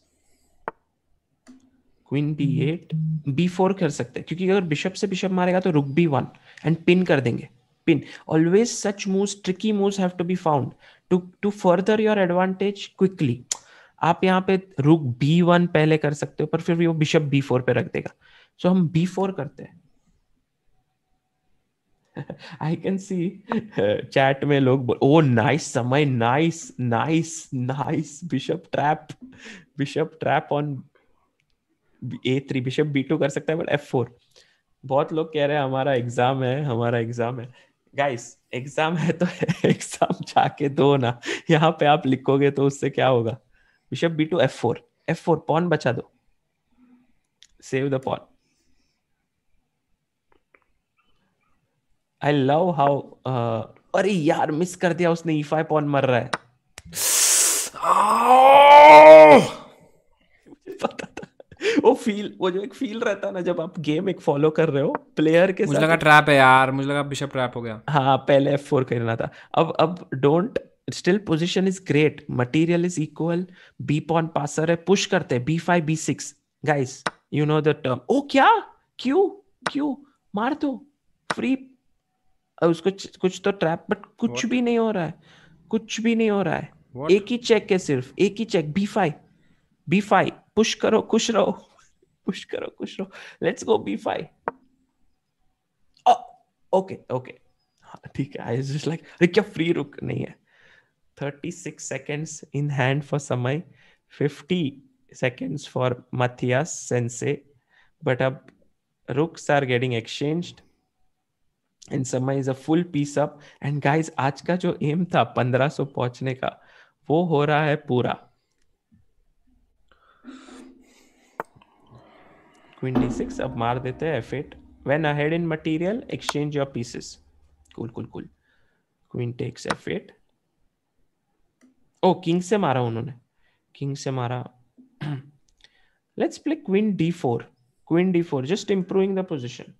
Queen b eight b four कर सकते हैं क्योंकि अगर बिशप से बिशप मारेगा तो रुक बी वन एंड पिन कर देंगे pin always such moves tricky moves have to be found to to further your advantage quickly आप यहाँ पे रुक बी वन पहले कर सकते हो पर फिर भी वो बिशप बी फोर पे रख देगा सो so, हम बी फोर करते हैं आई कैन सी चैट में लोग oh nice Samay nice nice nice bishop trap bishop trap on a three bishop B two कर सकता है बट एफ फोर बहुत लोग कह रहे हैं हमारा एग्जाम है हमारा एग्जाम है गाइस एग्जाम है तो एग्जाम जाके दो ना यहाँ पे आप लिखोगे तो उससे क्या होगा bishop B two f four f four pawn बचा दो save the pawn I love how अरे यार मिस कर दिया उसने ई फाइव पॉन मर रहा है पता वो फील वो जो एक फील रहता है ना जब आप गेम एक फॉलो कर रहे हो प्लेयर के मुझे लगा ट्रैप है यार मुझे लगा बिशप ट्रैप हो गया हाँ पहले एफ फोर खेलना था अब अब don't still position is great material is equal b pawn passer है पुश करते b five b six guys you know the term oh क्या क्यों क्यों मार दो तो। फ्री उसको कुछ तो ट्रैप बट कुछ What? भी नहीं हो रहा है कुछ भी नहीं हो रहा है What? एक ही चेक है सिर्फ एक ही check b five b five push करो खुश रहो पुश करो खुश रहो let's go b five okay okay ठीक है आई जस्ट लाइक अरे क्या फ्री रुक नहीं है thirty six seconds in hand for Samay fifty seconds for Mathias sensei but अब rooks are getting exchange and Samay is a full piece up and guys आज का जो एम था पंद्रह 1500 पहुंचने का वो हो रहा है पूरा अब मार देते हैं F eight when up in material exchange your pieces cool cool cool queen takes f eight oh king से मारा उन्होंने किंग से मारा let's play queen d four queen d four just improving the position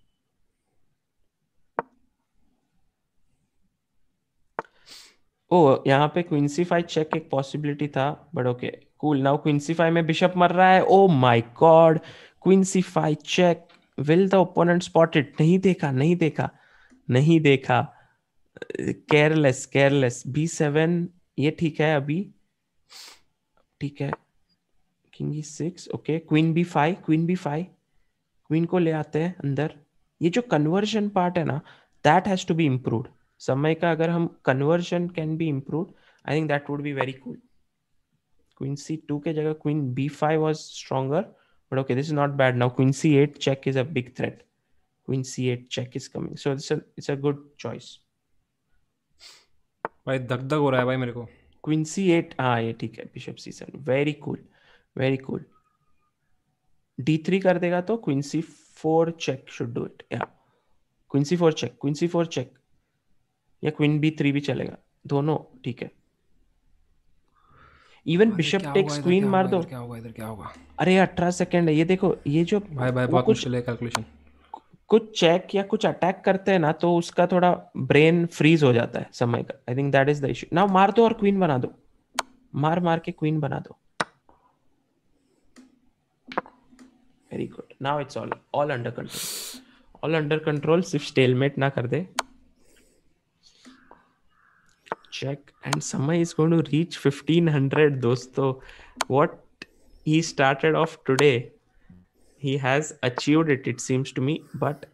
oh यहाँ पे क्विंसी फाइव चेक एक पॉसिबिलिटी था but okay cool now queen c five में बिशप मर रहा है oh my god queen c five check will the opponent spotted नहीं देखा नहीं देखा नहीं देखा केयरलेस केयरलेस बी सेवन ये ठीक है अभी ठीक है king e six okay queen B five queen B five queen को ले आते हैं अंदर ये जो कन्वर्जन पार्ट है ना that has to be improve Samay का अगर हम conversion can be improve I think that would be very cool queen c two के जगह queen B five was stronger But okay, this is not bad. Now queen c8 check is a big threat. Queen c8 check is coming. So it's a it's a good choice. भाई दग दग हो रहा है भाई मेरे को क्वीन सी एट हाँ ये ठीक है bishop c seven very cool very cool d three कर देगा तो queen c four check should do it या queen c four check queen c four check या क्वीन बी थ्री भी चलेगा दोनों ठीक है इवन बिशप टेक क्वीन मार दो क्या होगा इधर क्या होगा अरे अठारह सेकेंड है ये देखो ये जो भाई भाई बहुत मुश्किल है कैलकुलेशन कुछ चेक या कुछ अटैक करते हैं ना तो उसका थोड़ा ब्रेन फ्रीज हो जाता है समय का I think that is the issue now मार दो और क्वीन बना दो मार मार के क्वीन बना दो very good now it's all all under control all under control सिर्फ स्टेलमेट ना कर दे check and Samai is going to reach 1500 dosto. What he started off today, he has achieved it, it seems to me. But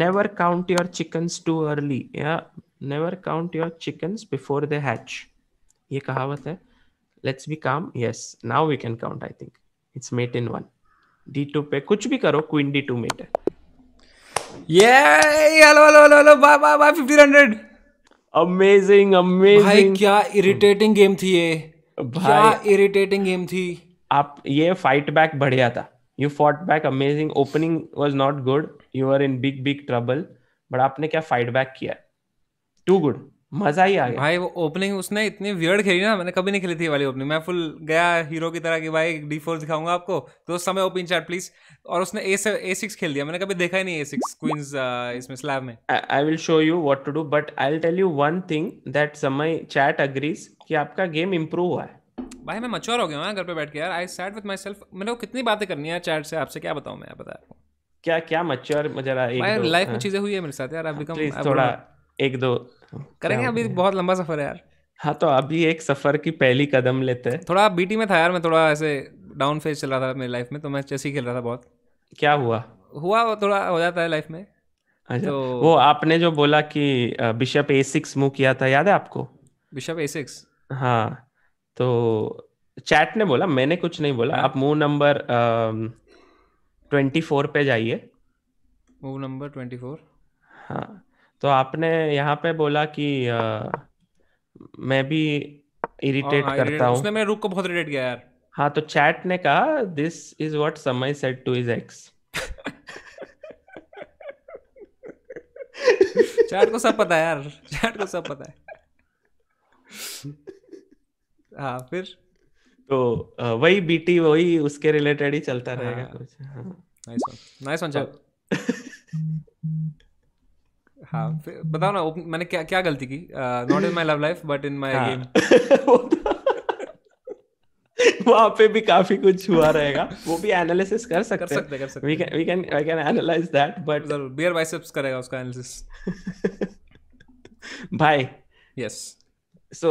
never count your chickens too early. Yeah, never count your chickens before they hatch. ये कहावत है let's be calm yes now we can count I think it's mate in one d two पे कुछ भी करो क्वीन डी टू मेट है ये hello hello hello hello bye bye bye 1500 amazing amazing क्या इरिटेटिंग गेम थी ये क्या इरिटेटिंग गेम थी आप ये फाइट बैक बढ़िया था you fought back amazing opening was not good you are in big big trouble but आपने क्या फाइट बैक किया टू गुड मजा ही आ गया भाई वो ओपनिंग उसने इतनी वियर्ड खेली ना मैंने कभी नहीं खेली थी वाली ओपनिंग मैं फुल गया हीरो की तरह कि भाई डी फोर दिखाऊंगा आपको तो उस समय ओपनिंग चार्ट प्लीज और उसने ए से ए सिक्स खेल दिया मैंने कभी देखा ही नहीं ए सिक्स क्वींस इसमें स्लैब में I will show you what to do but I will tell you one thing that Samay chat agrees कि आपका गेम इम्प्रूव हुआ है भाई मैं मच्योर हो गया हूँ घर पे बैठ के यार I said with myself मेरे को कितनी बातें करनी है चैट से आपसे क्या बताऊँ मैं बताया आपको क्या क्या मच्योर जरा एक लाइफ में हाँ। चीजें हुई है मेरे साथ यार अभी कम थोड़ा एक दो करेंगे अभी बहुत लंबा सफर है यार हाँ तो अभी एक सफर की पहली कदम लेते हैं थोड़ा बीटी में था यार मैं थोड़ा ऐसे डाउन फेज चल रहा था मेरी लाइफ में तो मैं चेस ही खेल रहा था बहुत क्या हुआ हुआ वो थोड़ा हो जाता है लाइफ में अच्छा तो... वो आपने जो बोला कि बिशप ए सिक्स मूव किया था याद है आपको बिशप ए सिक्स हाँ तो चैट ने बोला मैंने कुछ नहीं बोला हाँ। आप मूव नंबर ट्वेंटी फोर पे जाइए मूव नंबर ट्वेंटी फोर हाँ तो आपने यहाँ पे बोला कि आ, मैं भी इरिटेट हाँ, करता हूँ उसने मैं रुक को बहुत इरिटेट गया यार हाँ तो चैट ने कहा this is what Samay said to is ex chat को सब पता है यार चैट को सब पता है हाँ फिर तो वही बीटी वही उसके रिलेटेड ही चलता हाँ, रहेगा कुछ नाइस वन नाइस वन हाँ, हाँ बताओ ना मैंने क्या क्या गलती की not in my love life but in my game वहां पे भी काफी कुछ हुआ रहेगा वो भी एनालिसिस कर सकते कर सकते कर we can we can I can analyse that but जरूर बियर बाइसेप्स करेगा उसका एनालिसिस भाई yes so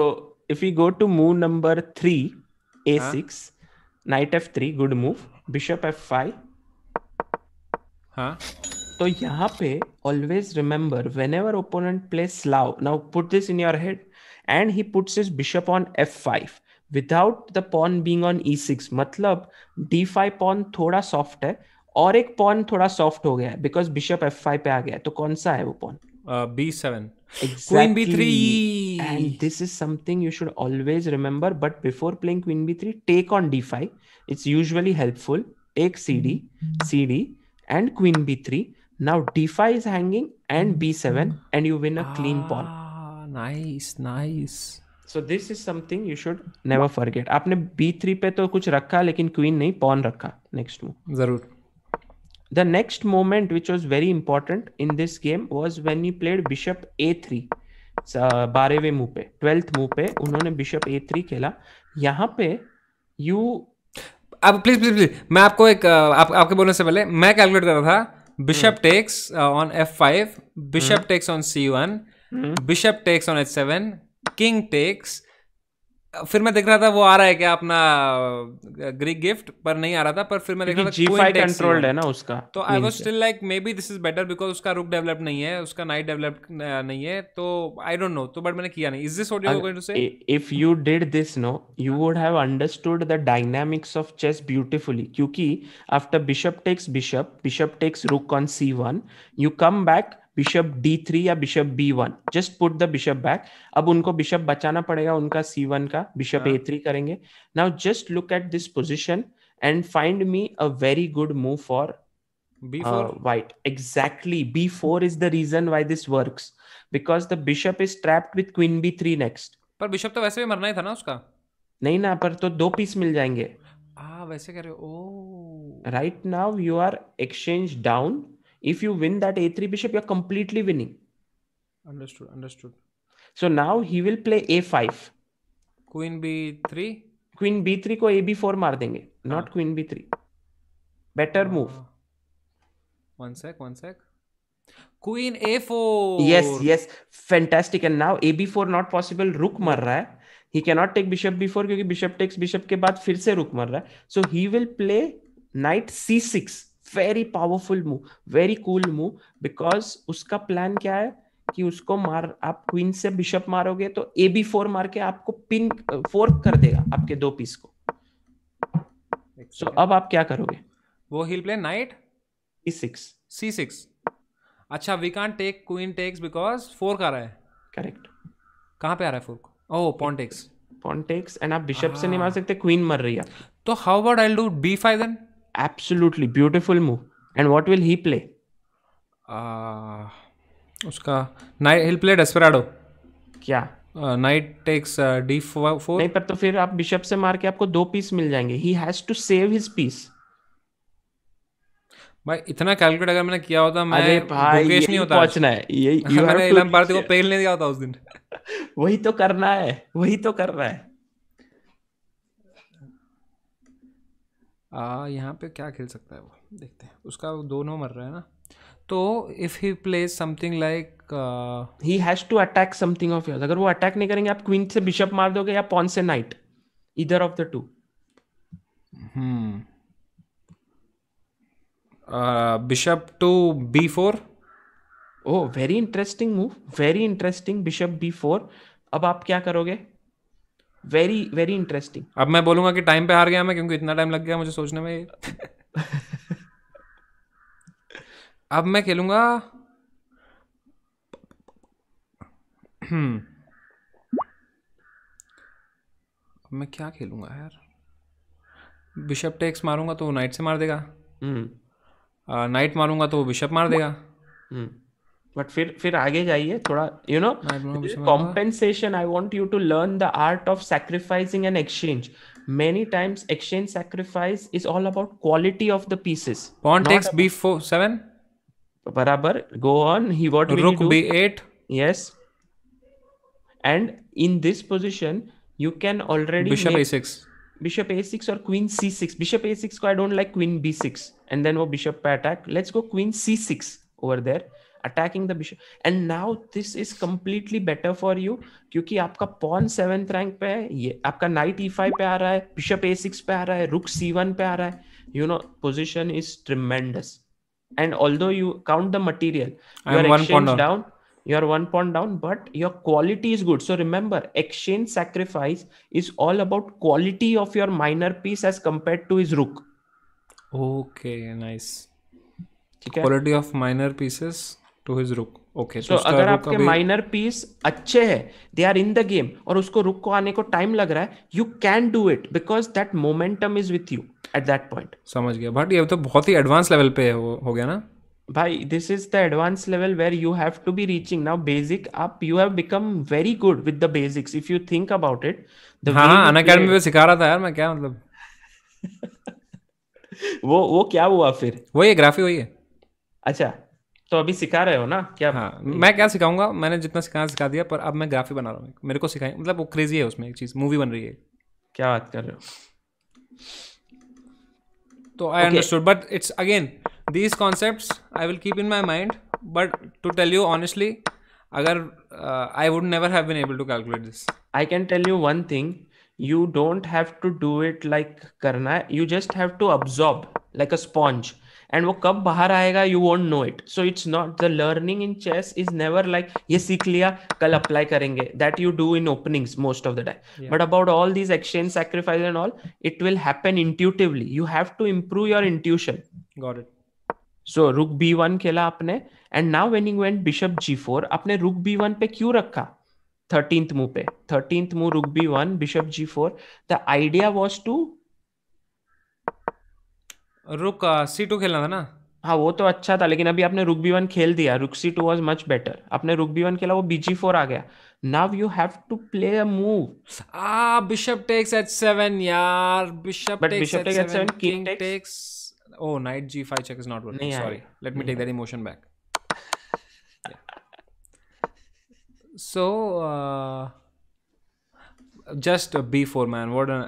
if we go to move number 3 a6 knight f3 good move bishop f5 हां तो यहाँ पे always remember whenever opponent play Slav now put this in your head and he puts his bishop on f5 without the pawn being on e six मतलब डी फाइव पॉन थोड़ा सॉफ्ट है और एक पॉन थोड़ा सॉफ्ट हो गया है बिकॉज बिशप एफ फाइव पे आ गया है तो कौन सा है वो pawn b seven queen b three and this is something you should always remember but before playing queen b three take on d five it's usually helpful एक c d c d and queen b three now d five is hanging and b seven and you win a clean pawn nice nice so this is something you should never forget आपने बी थ्री पे तो कुछ रखा लेकिन क्वीन नहीं पॉन रखा नेक्स्ट मूव जरूर the next moment which was very important in this game was when you played bishop a three बारहवें मूव पे ट्वेल्थ मूव पे उन्होंने बिशप ए थ्री खेला यहाँ पे यू अब प्लीज प्लीज प्लीज मैं आपको एक आप, आपके बोलने से पहले मैं कैलकुलेट कर रहा था bishop takes on f five bishop takes on c one bishop takes on h seven king takes फिर मैं देख रहा था वो आ रहा है क्या अपना ग्रीक गिफ्ट पर नहीं आ रहा था पर फिर मैं देख रहा था कंट्रोल्ड है ना उसका तो I was still like maybe this is better because उसका रुक डेवलप नहीं है उसका नाइट डेवलप नहीं है तो आई डोंट नो तो बट मैंने किया नहीं is this what you going to say if you did this no you would have understood the dynamics of chess beautifully क्योंकि after bishop takes bishop bishop takes rook on c1 you come back bishop D three या bishop b one just put the bishop back अब उनको बिशप बचाना पड़ेगा उनका सी वन का बिशप ए थ्री करेंगे now just look at this position and find me a very good move for b four white exactly b four is the reason why this work because the bishop is trapped with queen b three next पर बिशप तो वैसे भी मरना ही था ना उसका नहीं ना पर तो दो पीस मिल जाएंगे आ वैसे कह रहे हो right now you are exchange down if you win that a3 bishop you're completely winning understood understood so now he will play a5 queen b3 queen b three को ए बी फोर मार देंगे not queen b three better move one sec one sec queen a four yes yes fantastic and now a b four not possible rook मर रहा है he cannot take bishop b four क्योंकि बिशप टेक्स बिशप के बाद फिर से रुक मर रहा है so he will play knight C six very powerful move very cool move because उसका प्लान क्या है कि उसको मार आप क्वीन से बिशप मारोगे तो ए बी फोर मार के आपको पिन फोर्क कर देगा आपके दो पीस को सो so, अब आप क्या करोगे वो हिल प्ले नाइट सी सिक्स सी सिक्स अच्छा we can take queen takes because four का रहा है करेक्ट कहाँ पे आ रहा है फोर को oh pawn takes pawn takes and आप बिशप से नहीं हाँ। मार सकते क्वीन मर रही है तो how would I do b five then absolutely beautiful move and what will he play उसका नाइट हिल प्ले डेस्पेराडो क्या नाइट टेक्स डी फोर नहीं पर तो फिर आप बिशप से मार के आपको दो पीस मिल जाएंगे he has to save his piece भाई इतना कैलकुलेट अगर मैंने किया होता मैं भाई नहीं होता पहुंचना है यही यू हैव टू को पेल नहीं दिया होता उस दिन वही तो करना है वही तो करना है यहाँ पे क्या खेल सकता है वो देखते हैं उसका दोनों मर रहा है ना तो if he plays something like he has to attack something of yours अगर वो अटैक नहीं करेंगे आप क्वीन से बिशप मार दोगे या पॉन से नाइट इधर of the two hmm bishop to b four oh very interesting move very interesting bishop b four अब आप क्या करोगे वेरी वेरी इंटरेस्टिंग अब मैं बोलूंगा कि टाइम पे हार गया मैं क्योंकि इतना टाइम लग गया मुझे सोचने में अब मैं खेलूंगा अब मैं क्या खेलूंगा यार बिशप टेक्स मारूंगा तो नाइट से मार देगा नाइट hmm. uh, मारूंगा तो बिशप मार देगा hmm. बट फिर फिर आगे जाइए थोड़ा you know compensation I want you to learn the art of sacrificing and exchange many times exchange sacrifice is all about quality of the pieces context b four seven बराबर go on he what we be at yes and in this position you can already bishop six bishop six और क्वीन सी6 बिशप ए6 को I don't like queen b six and then वो बिशप पे अटैक लेट्स गो क्वीन सी6 over there attacking the bishop and now this is completely better for you क्योंकि आपका पॉन सेवेंथ रैंक पे है ये आपका नाइट ई फाइव पे आ रहा है बिशप ए सिक्स पे आ रहा है रुक सी वन पे आ रहा है you know position is tremendous and although you count the material you are exchange down you are one pawn down but your quality is good so remember exchange sacrifice is all about quality of your minor piece as compared to his rook okay nice quality of minor pieces to his rook okay तो अगर आपके माइनर पीस अच्छे हैं they are in the game और उसको रुक को आने को टाइम लग रहा है you can do it because that momentum is with you at that point समझ गया बट ये तो बहुत ही एडवांस लेवल पे हो, हो गया ना भाई this is the advanced level where you have to be reaching now basic आप you have become very good with the basics if you think about it हाँ अन अकेडमी हाँ, पे सिखा रहा था यार मैं क्या मतलब वो वो क्या हुआ फिर वही है ग्राफी वही है अच्छा तो अभी सिखा रहे हो ना क्या हाँ मैं क्या सिखाऊंगा मैंने जितना सिखाना सिखा दिया पर अब मैं ग्राफी बना रहा हूँ मेरे को सिखाई मतलब वो क्रेजी है उसमें एक चीज़ मूवी बन रही है क्या बात कर रहे हो तो I understood but it's again these concept I will keep in my mind but to tell you honestly अगर I would never have been able to calculate this I can tell you one thing you don't have to do it like करना you just have to absorb like a sponge and वो कब बाहर आएगा you won't know it so it's not the learning in chess is never like ये सीख लिया कल अप्लाई करेंगे that you do in openings most of the time but about all these exchange sacrifice and all it will happen intuitively you have to improve your intuition got it so rook b one खेला आपने and now when you went bishop g four आपने रुक बी वन पे क्यों रखा थर्टींथ मूव पे thirteenth move rook b one bishop g four the idea was to rook c to खेलना था ना हाँ वो तो अच्छा था लेकिन अभी आपने रुक बी वन खेल दिया rook c two was much better आपने रुक बी वन खेला वो बी जी फोर आ गया now you have to play a move ah bishop takes h seven यार bishop but bishop takes h seven king takes oh knight ji five check is not working sorry let me take that emotion back so just b four man what an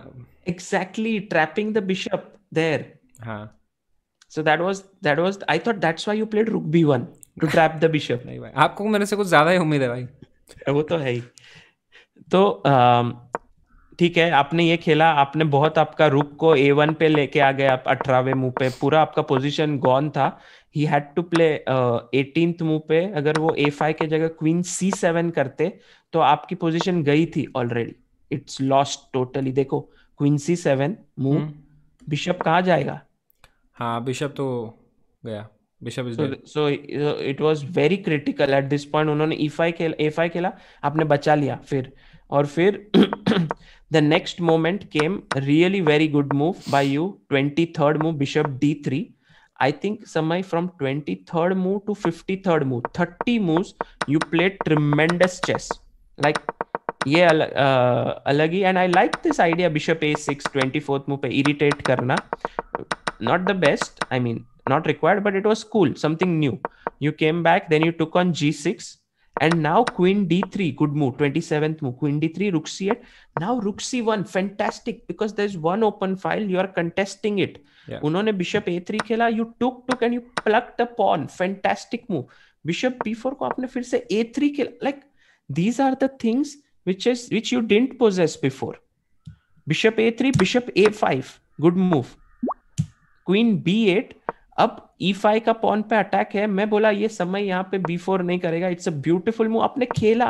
exactly trapping the bishop there हाँ so that was that was I thought that's why you played rook b one to trap the bishop नहीं भाई आपको मेरे से कुछ ज्यादा ही उम्मीद है भाई वो तो है ही तो ठीक है आपने ये खेला आपने बहुत आपका रुक को ए वन पे लेके आ गए आप अठारहवें मुंह पे पूरा आपका पोजीशन गॉन था he had to play eighteen मुंह पे अगर वो ए फाइव के जगह क्वीन सी सेवन करते तो आपकी पोजीशन गई थी ऑलरेडी इट्स लॉस्ट टोटली देखो क्वीन सी सेवन मुंह बिशप हम्म। कहाँ जाएगा हाँ बिशप तो गया bishop is so it was very critical at this point उन्होंने खेल ए एफआई खेला आपने बचा लिया फिर और फिर the next moment came really very good move by you twenty third move bishop D three I think Samay from twenty third move to fifty third move thirty move you play tremendous chess like ये अल, आ, अलग ही and I like this idea bishop A six twenty fourth move पे इरिटेट करना not the best I mean not required but it was cool something new you came back then you took on G six and now queen d3 good move 27th move queen d3 rook c8 now rook c1 fantastic because there's one open file you are contesting it yeah. उन्होंने bishop a3 खेला you took took and you plucked a pawn fantastic move bishop b4 को आपने फिर से a3 खेला like these are the things which is which you didn't possess before bishop a3 bishop a5 good move queen b8 अब e का पॉन पे अटैक है मैं बोला ये समय यहाँ पे b4 नहीं करेगा इट्स अ ब्यूटीफुल मूव आपने खेला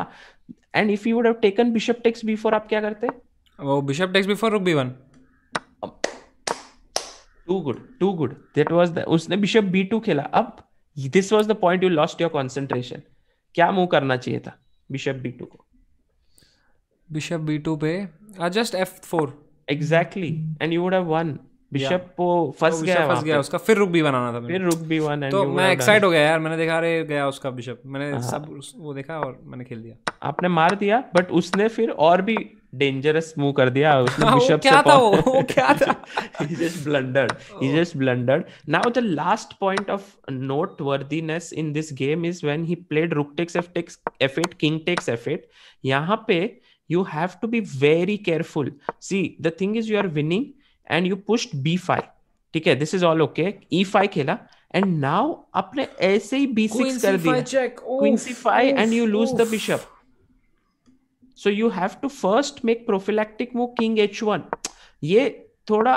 and if you would have taken bishop takes b4 आप क्या करते वो bishop takes B rook b1 too good too good that was उसने बिशप बी टू खेला अब this was the point you lost your concentration क्या मूव करना चाहिए था बिशप बी टू को बिशप बी टू पे just F four exactly and you would have won bishop वो फंस गया फंस गया उसका फिर रुक भी बनाना था फिर रुक भी वन तो मैं एक्साइट हो गया यार मैंने देखा अरे गया उसका बिशप मैंने हाँ। सब वो देखा और मैंने खेल दिया आपने मार दिया बट उसने फिर और भी डेंजरस मूव कर दिया उसने बिशप हाँ, क्या था वो क्या था he just blundered he just blundered now the last point of noteworthiness in this game is when he played rook takes F takes F eight king takes F eight यहां पे you have to be very careful. See, the thing is you are winning and you pushed b5. ठीक है this is all okay e5 खेला एंड नाउ आपने ऐसे ही b6 कर दिया queen c5 and you lose the bishop so you have to first make prophylactic move king h1 ये थोड़ा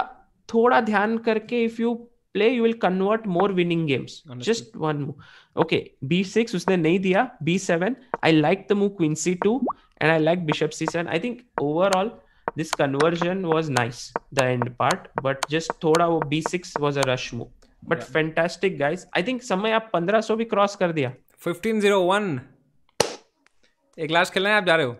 थोड़ा ध्यान करके if you play you will convert more winning games just one move okay b6 उसने नहीं दिया b7 I like the move queen c2 and I like bishop c7. I think overall this conversion was nice, the end part, but just thoda b6 was a rush move. But yeah. fantastic guys. I think some आप 1500 भी क्रॉस 1501 एक लास्ट खेलना है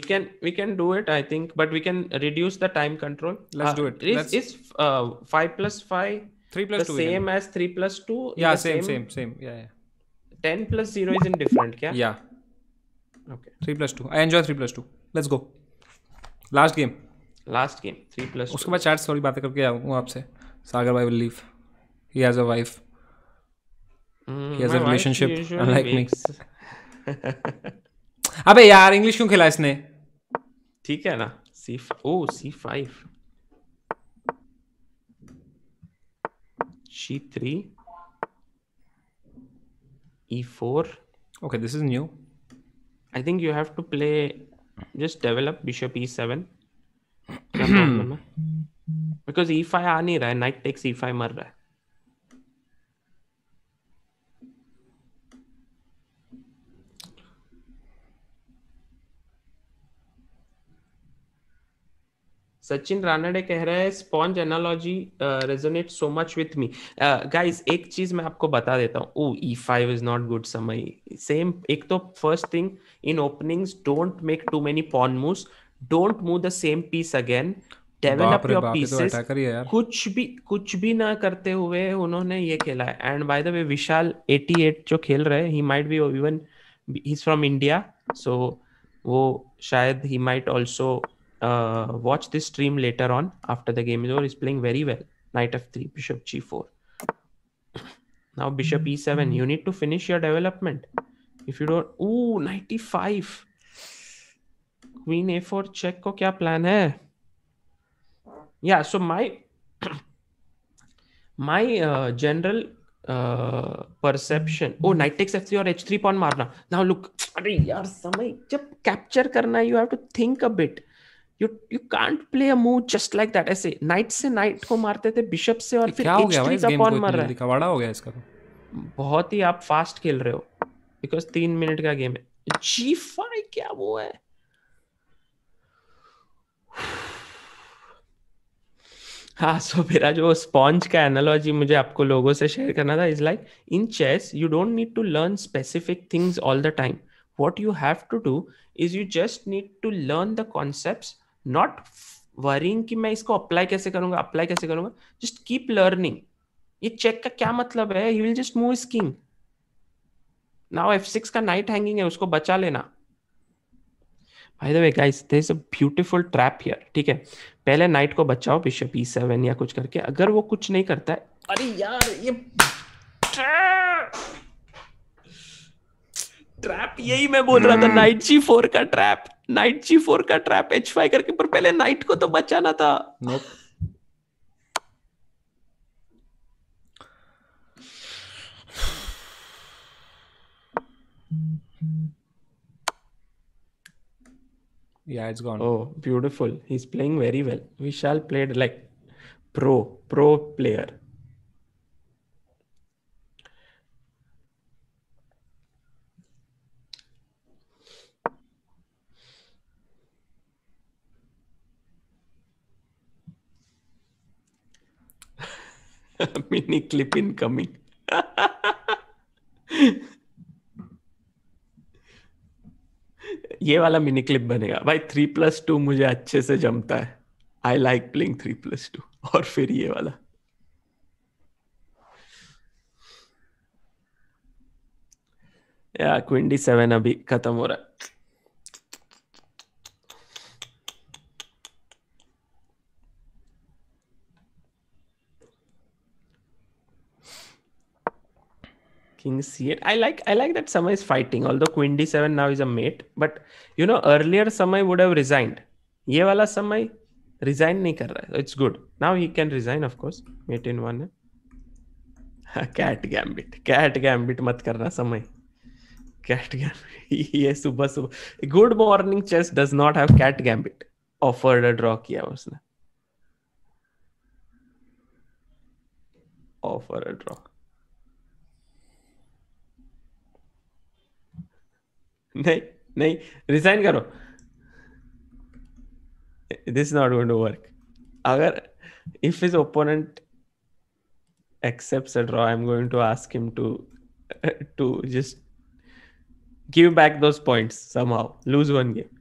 we can we can do it i think but we can reduce the time control let's uh, do it is, is uh, 5 plus 5 3 plus the 2 same as 3 plus 2 yeah same same same, same. yeah yeah 10 plus 0 is indifferent yeah yeah three plus two I enjoy three plus two let's go last game last game three plus उसके बाद चैट थोड़ी बातें करके आऊँगा आपसे सागर भाई will he has a wife he has a relationship unlike me अबे यार इंग्लिश क्यों खेला इसने ठीक है ना C O C five C three E four okay this is new I think you have to play just develop bishop e7 hmm. because e5 ah knight takes e e5 मर सचिन रानडे कह रहा है sponge analogy resonate so much with me guys एक चीज मैं आपको बता देता हूँ O E five is not good Samay same एक तो first thing in openings don't make too many pawn moves don't move the same piece again develop your pieces कुछ भी कुछ भी ना करते हुए उन्होंने ये खेला है and by the way Vishal 88 जो खेल रहे he might be even he is from India so वो शायद he might also uh, watch this stream later on after the game is over. He's playing very well. Knight f3, bishop g4. Now bishop e7. You need to finish your development. If you don't, ooh, e5. Queen a4 check को क्या plan है? Yeah, so my my uh, general uh, perception. Oh, knight takes f3 or h3 pawn marna. Now look, अरे यार समय जब capture करना you have to think a bit. You you can't play a move just like that ऐसे नाइट से नाइट को मारते थे बिशप से और फिर क्या हो गया भाई का कौन मर रहा है कवाड़ा हो गया इसका तो बहुत ही आप फास्ट खेल रहे हो बिकॉज तीन मिनट का गेम है जी फाइव क्या वो है हाँ सो मेरा जो स्पॉन्ज का एनालॉजी मुझे आपको लोगों से शेयर करना था is like in chess you don't need to learn specific things all the time what you have to do is you just need to learn the concepts not worrying कि मैं इसको अप्लाई कैसे करूंगा अप्लाई कैसे करूंगा जस्ट कीप लर्निंग ये चेक का क्या मतलब है he will just move his king now F six का नाइट हैंगिंग है उसको बचा लेना by the way guys there is a beautiful trap here ठीक है पहले नाइट को बचाओ बिशप ई सेवन या कुछ करके अगर वो कुछ नहीं करता है अरे यार ये ट्रैप यही मैं बोल रहा था नाइट जी फोर का ट्रैप नाइट जी फोर का ट्रैप एच फाइव करके पर पहले नाइट को तो बचाना था Yeah, it's gone. Oh, beautiful. He's playing very well. Vishal played like pro, pro player. mini clip incoming. ये वाला मिनी क्लिप बनेगा भाई थ्री प्लस टू मुझे अच्छे से जमता है I like playing three plus two और फिर ये वाला या क्विंटी सेवन अभी खत्म हो रहा है King C8. I like I like that Samai is fighting, although Queen D7 now is a mate. But you know, earlier Samai would have resigned. ये वाला समय रिजाइन नहीं कर रहा है it's good now he can resign of course mate in one है कैट गैम्बिट कैट गैम्बिट मत करना समय कैट गैम्बिट ये सुबह सुबह good morning chess does not have cat gambit offered draw किया उसने ऑफर ड्रॉ नहीं नहीं रिजाइन करो this not going to work अगर if his opponent accept draw I am going to ask him to to just give back those points somehow lose one game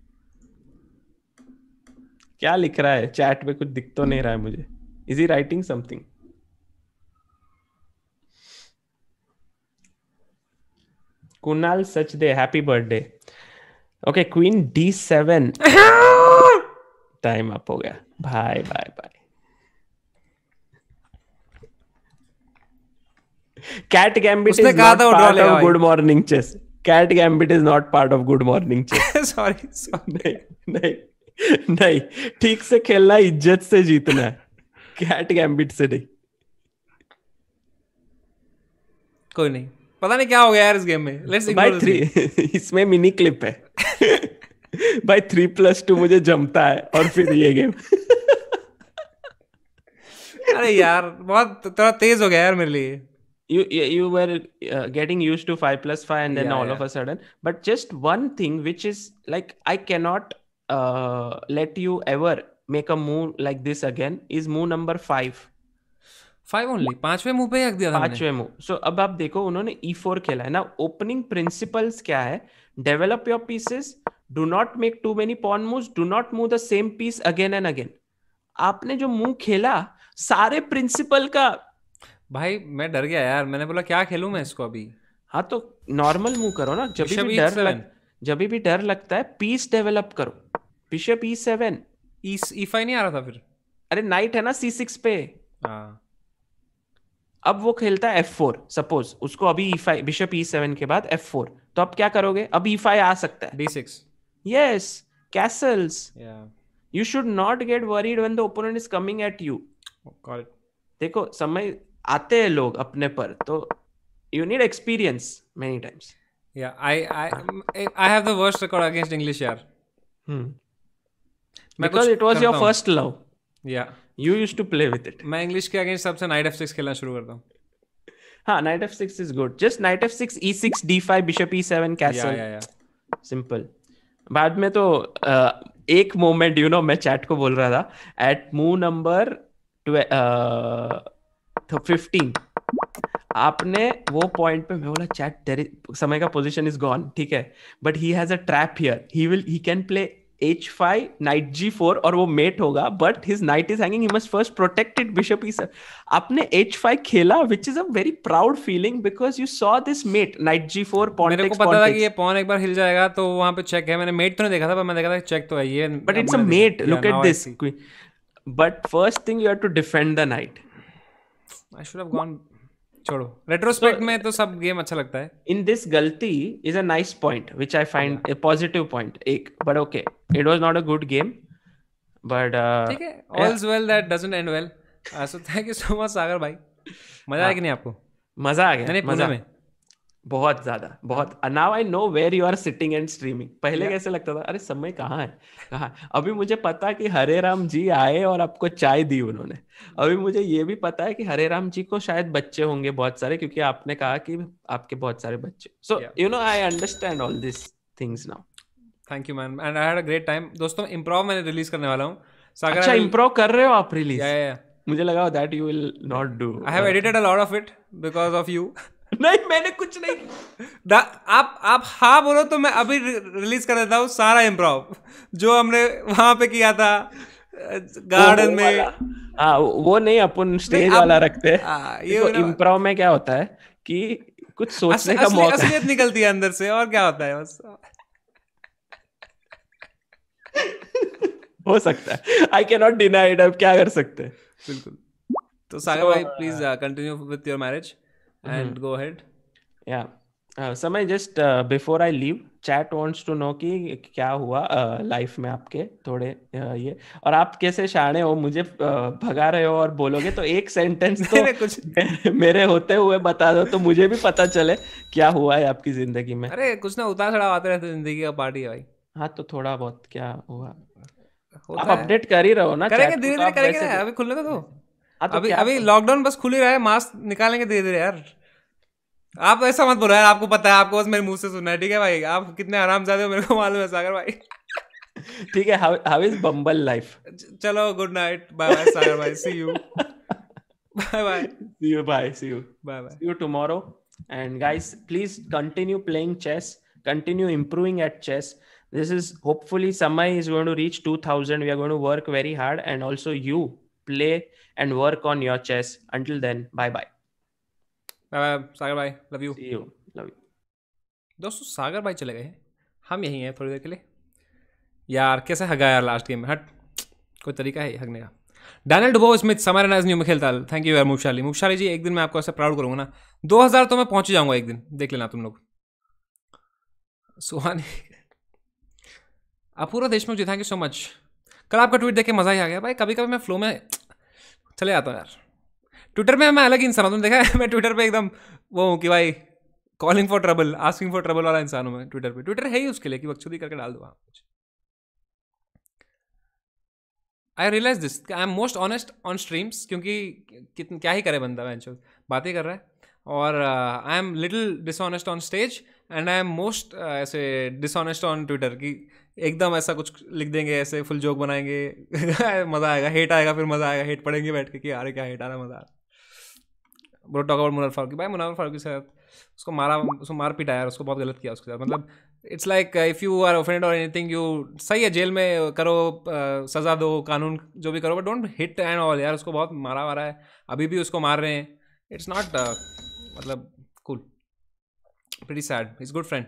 क्या लिख रहा है चैट में कुछ दिख तो नहीं रहा है मुझे is he writing something Kunal such the happy birthday okay queen D seven time up हो गया bye bye bye cat gambit ने कहा था उठा good morning chess cat gambit is not part of good morning chess sorry sorry नहीं नहीं ठीक से खेलना इज्जत से जीतना है कैट गैम्बिट से नहीं कोई नहीं पता नहीं क्या हो गया यार इस गेम में लेट्स बाय थ्री इसमें मिनी क्लिप है बाय थ्री प्लस टू मुझे जमता है और फिर ये गेम अरे यार बहुत थोड़ा तेज हो गया यार मेरे लिए you you were uh, getting used to 5 plus 5 and then yeah, all yeah. of a sudden but just one thing which is like i cannot uh, let you ever make a move like this again is move number 5 five only पांचवे मुंह पे रख दिया था पांचवे मुंह सो अब आप देखो उन्होंने ई e फोर खेला है ना ओपनिंग प्रिंसिपल्स क्या है develop your pieces do not make too many pawn move do not move the same piece again and again आपने जो मुंह खेला सारे प्रिंसिपल का भाई मैं डर गया यार मैंने बोला क्या खेलू मैं इसको अभी हाँ तो नॉर्मल मुंह करो ना जब भी, भी डर e लग, जब भी डर लगता है पीस डेवलप करो बिशप ई सेवन ई फाइव नहीं आ रहा था फिर अरे नाइट है ना सी सिक्स पे हाँ अब वो खेलता है एफ फोर सपोज उसको अभी ई फाइव बिशप ई सेवन के बाद एफ फोर तो अब क्या करोगे अब ई e फाइव आ सकता है D six yes castles you should not get worried when the opponent is coming at you देखो समय आते हैं लोग अपने पर तो you need experience many times या I I I have the worst record against English यार hmm because it was your first love या you use to play with it मैं इंग्लिश के अगेंस्ट सबसे नाइट एफ सिक्स खेलना शुरू करता हूँ हाँ knight F six is good just knight F six E six D five bishop E seven castle simple बाद में तो uh, एक मोमेंट यू नो मैं चैट को बोल रहा था एट मू नंबर फिफ्टीन आपने वो पॉइंट पे मैं बोला चैट समय का पोजीशन इज गॉन ठीक है but he has a trap here he will he can play H five knight G four और वो मेट होगा but his knight is hanging he must first protected bishop he sir आपने एच फाइव खेला which is a very proud feeling because you saw this mate knight G four pawn मेरे को पता था कि ये पॉन एक बार हिल जाएगा तो वहां पे चेक है मैंने मेट तो नहीं देखा था पर मैंने देखा था चेक तो है ये but it's a mate look at this but first thing you have to defend the knight I should have gone छोड़ो रेट्रोस्पेक्ट so, में तो सब गेम अच्छा लगता है इन दिस गलती is a nice point which I find a positive point एक but okay it was not a good game but ठीक है all is well that doesn't end well so thank you so much Sagar भाई मजा आया हाँ। कि नहीं आपको मजा आ गया मैंने मजा में बहुत ज्यादा बहुत now I know where you are sitting and streaming पहले yeah. कैसे लगता था अरे समय कहाँ है कहाँ अभी मुझे पता कि हरे राम जी आए और आपको चाय दी उन्होंने अभी मुझे ये भी पता है कि हरे राम जी को शायद बच्चे होंगे बहुत सारे क्योंकि आपने कहा कि आपके बहुत सारे बच्चे so you know I understand all this things now thank you man and I had a great time दोस्तों इम्प्रोव मैंने रिलीज करने वाला हूँ सागर अच्छा इम्प्रोव कर रहे हो आप रिलीज yeah, yeah, yeah. मुझे लगा that you will not do I have edited a lot of it because of you नहीं मैंने कुछ नहीं आप आप हाँ बोलो तो मैं अभी रिलीज कर देता हूँ सारा इम्प्रोव जो हमने वहां पे किया था गार्डन में आ, हाँ, वो नहीं अपन स्टेज वाला रखते हैं तो में क्या होता है कि कुछ सोचने का मौका असलियत निकलती है अंदर से और क्या होता है बस हो सकता है आई कैन नॉट डिनाइड अब क्या कर सकते हैं बिल्कुल तो सागर तो- भाई please continue with your marriage and mm-hmm. go ahead yeah Samay just before I leave chat wants to know कि क्या हुआ लाइफ uh, में आपके थोड़े uh, ये और आप कैसे शाणे हो मुझे uh, भगा रहे हो और बोलोगे तो एक सेंटेंस तो कुछ मेरे होते हुए बता दो तो मुझे भी पता चले क्या हुआ है आपकी जिंदगी में अरे कुछ ना उतार चढ़ाव आते रहते जिंदगी का पार्टी भाई हाँ तो थोड़ा बहुत क्या हुआ आप अपडेट कर ही रहो ना करेंगे धीरे धीरे करेंगे अभी खुलने दो तो। हाँ, तो अभी अभी लॉकडाउन बस खुल ही रहा है मास्क निकालेंगे धीरे धीरे यार आप ऐसा मत बोलो यार आपको पता है आपको बस मेरे मुंह से सुनना है ठीक है भाई आप कितने आराम जाते हो मेरे को मालूम है सागर भाई ठीक है हाउ इज बम्बल लाइफ चलो good night bye bye Sagar भाई see you bye bye see you bye see you bye bye see you tomorrow and guys please continue playing chess continue improving at chess this is hopefully Samay is going to reach 2000 we are going to work very hard and also you play and work on your chess until then bye bye bye bye Sagar भाई love you you love you दोस्तों सागर भाई चले गए हैं हम यहीं हैं थोड़ी देर के लिए यार कैसे हगा यार लास्ट गेम में हट कोई तरीका है हगने का डैनल डुबो स्मिथ समर नाज न्यू में खेलता थैंक यू यार मुखशाली मुखशाली जी एक दिन मैं आपको ऐसे प्राउड करूँगा ना दो हज़ार तो मैं पहुँच जाऊँगा एक दिन देख लेना तुम लोग Suhani Apoora Deshmukh ji thank you so much कल आपका ट्वीट देख के मज़ा ही आ गया भाई कभी कभी मैं फ्लो में चले जाता हूँ यार ट्विटर में मैं अलग इंसान हूँ तुम देखा है मैं ट्विटर पे एकदम वो हूँ कि भाई calling for trouble asking for trouble वाला इंसान हूँ मैं ट्विटर पे ट्विटर है ही उसके लिए कि बकचोदी करके डाल दो वहाँ कुछ I realize this I am most honest on streams क्योंकि कितना क्या ही करे बंदा मैं बातें कर रहा है और I am little dishonest on stage and I am most ऐसे डिसऑनेस्ट ऑन ट्विटर कि एकदम ऐसा कुछ लिख देंगे ऐसे फुल जोक बनाएंगे मज़ा आएगा हेट आएगा फिर मज़ा आएगा हेट पढ़ेंगे बैठ के कि अरे क्या हेट आ रहा मज़ा आ रहा टॉक अबाउट मुनर फारूकी भाई मुनर फारूकी के साथ उसको मारा उसको मार यार उसको बहुत गलत किया उसके साथ मतलब it's like if you are offend or anything you सही है जेल में करो uh, सज़ा दो कानून जो भी करो but don't hit and all यार उसको बहुत मारा वारा है अभी भी उसको मार रहे हैं इट्स नॉट uh, मतलब cool pretty sad is good friend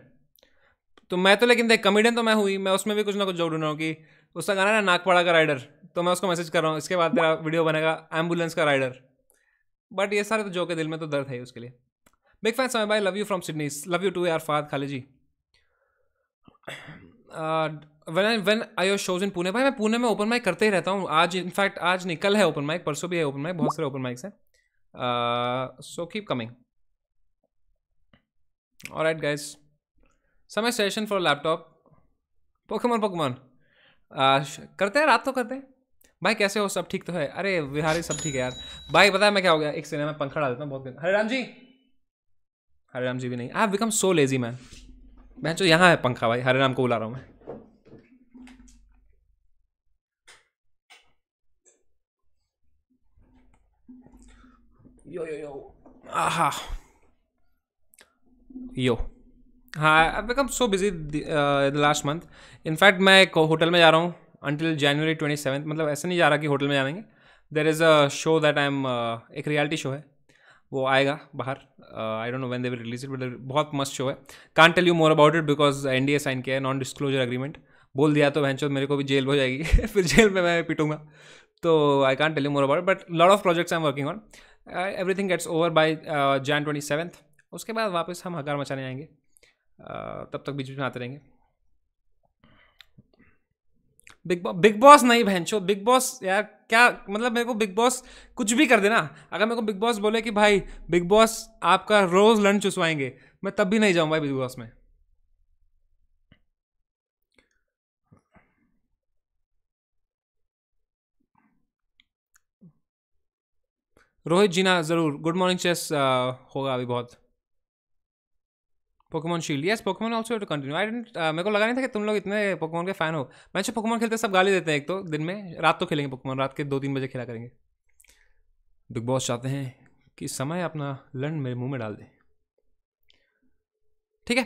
तो मैं तो लेकिन देख कमेडियन तो मैं हुई मैं उसमें भी कुछ ना कुछ जोड़ रहा हूँ कि उसका गाना है ना नागपाड़ा का राइडर तो मैं उसको मैसेज कर रहा हूँ इसके बाद तेरा वीडियो बनेगा एम्बुलेंस का राइडर बट ये सारे तो जो के दिल में तो दर्द है उसके लिए बिग फैन समय भाई love you from Sydney love you too यार फाद खाली जी when I when I your shows in Pune भाई मैं पुणे में ओपन माइक करते ही रहता हूँ आज इनफैक्ट आज निकल है ओपन माइक परसों भी है ओपन माइक बहुत सारे ओपन माइक्स हैं so keep coming all right guys Samay session for laptop Pokemon Pokemon करते हैं रात तो करते हैं भाई कैसे हो सब ठीक तो है अरे बिहारी सब ठीक है यार भाई बताया मैं क्या हो गया एक सिनेमा में पंखा डाल देता हूँ बहुत दिन हरे राम जी हरे राम जी भी नहीं I become so lazy man मैं जो यहाँ है पंखा भाई हरे राम को बुला रहा हूँ मैं यो यो यो आहा यो हाँ I become so busy the last month in fact मैं एक होटल में जा रहा हूँ अंटिल जनवरी ट्वेंटी सेवन मतलब ऐसा नहीं जा रहा कि होटल में जाएंगे there is a show that I am एक रियलिटी शो है वो आएगा बाहर I don't know when they will release it but बहुत मस्त शो है can't tell you more about it because N D A sign किया है नॉन डिस्क्लोजर अग्रीमेंट बोल दिया तो वैंचो मेरे को भी जेल हो जाएगी फिर जेल में मैं पीटूंगा तो I can't tell you more about but lot of projects I am working on everything gets over by Jan twenty seventh उसके बाद वापस हम हकार मचाने आएंगे uh, तब तक बीच बीच में आते रहेंगे बिग बॉस बिग बॉस नहीं छो बिग बॉस यार क्या मतलब मेरे को बिग बॉस कुछ भी कर देना अगर मेरे को बिग बॉस बोले कि भाई बिग बॉस आपका रोज लंच चुसवाएंगे मैं तब भी नहीं जाऊंगा बिग बॉस में रोहित जीना ज़रूर गुड मॉर्निंग चेस होगा अभी बहुत Pokemon shield yes Pokemon also to continue I didn't मेरे को लगा नहीं था कि तुम लोग इतने पोकमोन के फैन हो मैं अच्छा पोकमोन खेलते सब गाली देते हैं एक तो दिन में रात तो खेलेंगे पोकमोन रात के दो तीन बजे खेला करेंगे बिग बॉस चाहते हैं कि समय अपना लंड मेरे मुंह में डाल दें ठीक है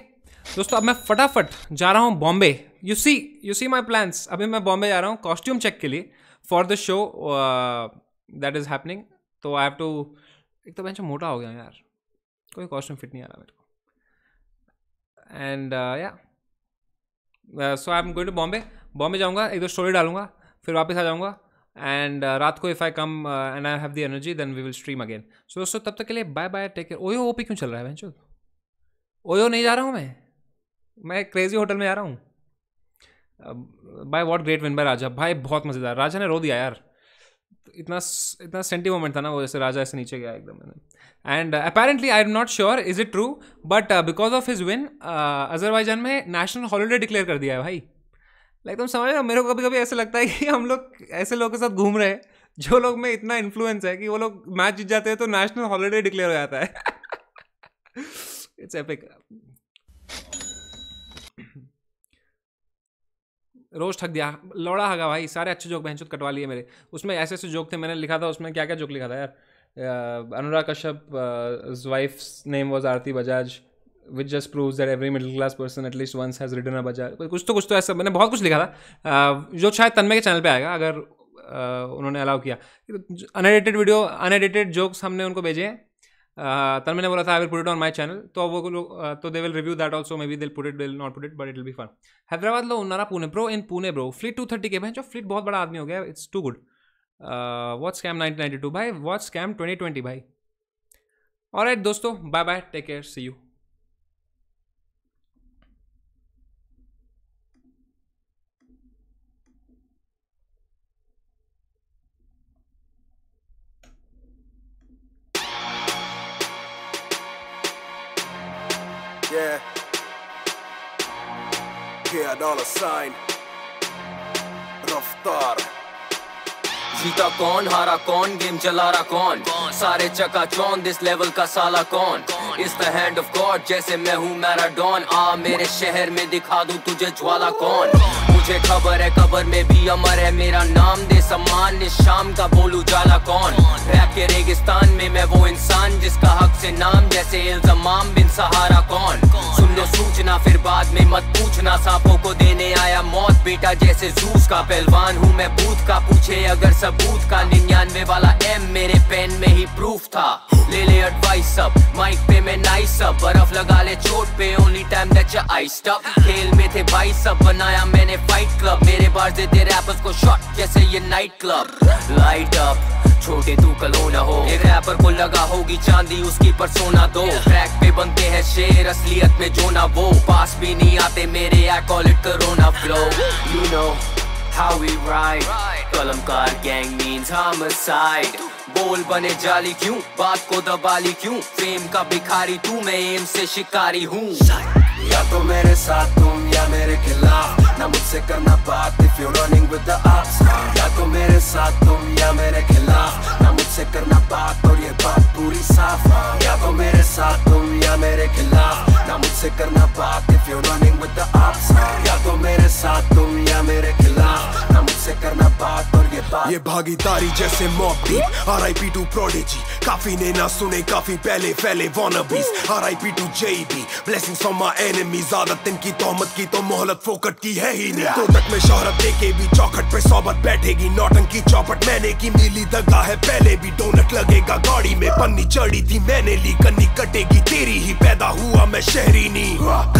दोस्तों अब मैं फटाफट जा रहा हूँ Bombay you see you see my plans अभी मैं बॉम्बे जा रहा हूँ कॉस्ट्यूम चेक के लिए for the show that is happening तो आई हैव टू एक तो मैं मोटा हो गया यार कोई कॉस्ट्यूम फिट नहीं आ रहा मेरे को एंड या so I am going to Bombay Bombay जाऊँगा एक दो स्टोरी डालूंगा फिर वापस आ जाऊँगा एंड uh, रात को if I come and I have the energy then we will stream again so दोस्तों तब तक के लिए बाय बाय टेक केयर ओयो पी क्यों चल रहा है भैंसो ओयो नहीं जा रहा हूँ मैं मैं क्रेजी होटल में जा रहा हूँ bye what great win by Raja भाई बहुत मज़ेदार राजा ने रो दिया यार इतना इतना मोमेंट था ना वो जैसे राजा ऐसे नीचे गया एकदम and apparently I am not sure is it true but because of his win Azerbaijan में नेशनल हॉलीडे डिक्लेयर कर दिया है भाई लाइक तुम समझ रहे मेरे को कभी कभी ऐसा लगता है कि हम लोग ऐसे लोगों के साथ घूम रहे हैं जो लोग में इतना इन्फ्लुएंस है कि वो लोग मैच जीत जाते हैं तो नेशनल हॉलीडे डिक्लेयर हो जाता है इट्स एपिक रोज ठक दिया लौड़ा हगा भाई सारे अच्छे जोक बहन कटवा लिए मेरे उसमें ऐसे ऐसे जोक थे मैंने लिखा था उसमें क्या क्या जोक लिखा था यार Anurag Kashyap wife name was Aarti Bajaj which just prove that every middle class person at least once has written a Bajaj कुछ तो कुछ तो ऐसा मैंने बहुत कुछ लिखा था जो शायद तन्मय के चैनल पर आएगा अगर उन्होंने अलाउ किया अनएडिटेड वीडियो अनएडिटेड जोक्स हमने उनको भेजे हैं तन मैंने बोला था I will put it on my channel तो वो लोग तो they will review that also maybe they'll put it will not put it but it will be fun Hyderabad लो उन्नारा Pune bro in Pune bro फ्लिट टू थर्टी के भाई जो फ्लिट बहुत बड़ा आदमी हो गया it's too good what scam nineteen ninety two भाई वॉट स्कैम ट्वेंटी ट्वेंटी भाई और दोस्तों bye bye take care see you dollar sign रफ्तार जीता कौन हारा कौन गेम चला रहा कौन सारे चका चौन दिस लेवल का साला कौन इस हैंड ऑफ गॉड जैसे मैं हूँ मैराडॉन आ मेरे शहर में दिखा दू तुझे ज्वाला कौन तुझे खबर है कबर में भी अमर है मेरा नाम दे सम्मान इस शाम का बोलू जाला कौन रैप के रेगिस्तान में मैं वो इंसान जिसका हक से नाम जैसे इल्जमाम बिन सहारा कौन सुन लो सूचना फिर बाद में मत पूछना सांपों को देने आया मौत बेटा जैसे जूस का पहलवान हूँ मैं बूथ का पूछे अगर सबूत का निन्यानवे वाला एम मेरे पेन में ही प्रूफ था ले ले एडवाइस सब माइक पे मैं नाइस सब बर्फ लगा ले चोट पे only time that you I stop खेल में थे भाई सब बनाया मैंने फाइट क्लब मेरे बार देते रैपर्स को शॉट जैसे ये नाइट क्लब लाइट अप छोटे तू कलो न हो एक रैपर को लगा होगी चांदी उसकी पर सोना दो ट्रैक पे बनते हैं शेर असलियत में जो ना वो पास भी नहीं आते मेरे आई कॉल इट करो ना flow you know how we ride Kalamkaar gang means homicide बोल बने जाली क्यों बात को दबाली क्यों फेम का भिखारी तू मैं एम से शिकारी हूँ या तो मेरे साथ तुम या मेरे खिलाफ ना मुझसे करना बात if you running with the ops या तो मेरे साथ तुम या मेरे खिलाफ ना मुझसे करना बात और ये बात पूरी साफ या तो मेरे साथ तुम या मेरे खिलाफ ना मुझसे करना बात if you running with the ops या तो मेरे साथ तुम या मेरे खिलाफ से करना बात और ये बात ये भागीदारी जैसे Mobb Deep R I P to Prodigy काफी ने ना सुने काफी पहले फैले wannabes R I P to जेईबी ब्लेसिंग फ्रॉम इनकी तोहमत की तो मोहलत फोकट की है ही नहीं तो तक में शोहरत देके भी चौखट पे सोबत बैठेगी नौटंकी चौपट मैंने की मिली दगा है पहले भी डोनट लगेगा गाड़ी में पन्नी चढ़ी थी मैंने ली कन्नी कटेगी तेरी ही पैदा हुआ मैं शहरी नी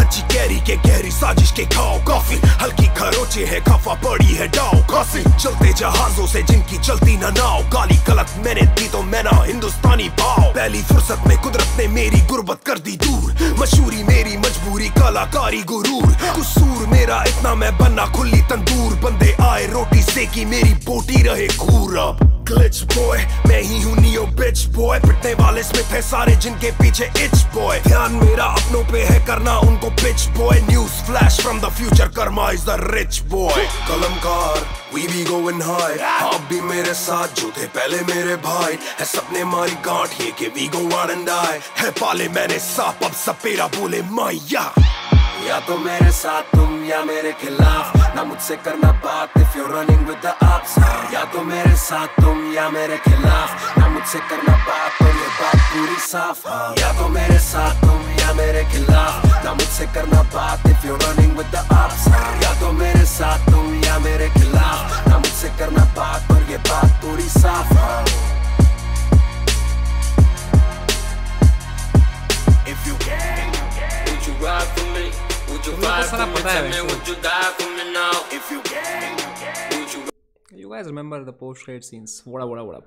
कच्ची कैरी के गहरी साजिश के खाओ काफी हल्की खरोचे है खफा पड़ी है डाओ निकासी चलते जहाजों से जिनकी चलती ना नाव काली गलत मैंने दी तो मैं ना हिंदुस्तानी पाओ पहली फुर्सत में कुदरत ने मेरी गुर्बत कर दी दूर मशहूरी मेरी मजबूरी कलाकारी गुरूर कसूर मेरा इतना मैं बना खुली तंदूर बंदे आए रोटी से की मेरी बोटी रहे खूर अब ग्लिच बॉय मैं ही हूँ नियो बिच बॉय पिटने वाले स्मिथ है सारे जिनके पीछे इच बॉय ध्यान मेरा अपनों पे है करना उनको pitch boy news flash from the future karma is the rich boy Kalamkaar we be going high आप भी मेरे साथ जो थे पहले मेरे भाई है सबने मारी गांठ ये के we go one and I है पाले मैंने सांप अब सपेरा बोले माया या तो मेरे साथ तुम या मेरे खिलाफ ना मुझसे करना बात if you running with the ops या तो मेरे साथ तुम या मेरे खिलाफ ना मुझसे करना बात तो ये बात पूरी साफ या तो मेरे साथ तुम या मेरे खिलाफ ना मुझसे करना बात if you running with the ops या तो मेरे साथ तुम या मेरे खिलाफ ना मुझसे करना बात और तो ये बात पूरी साफ If you can, would you ride for me? You guys remember the post credit scenes would you die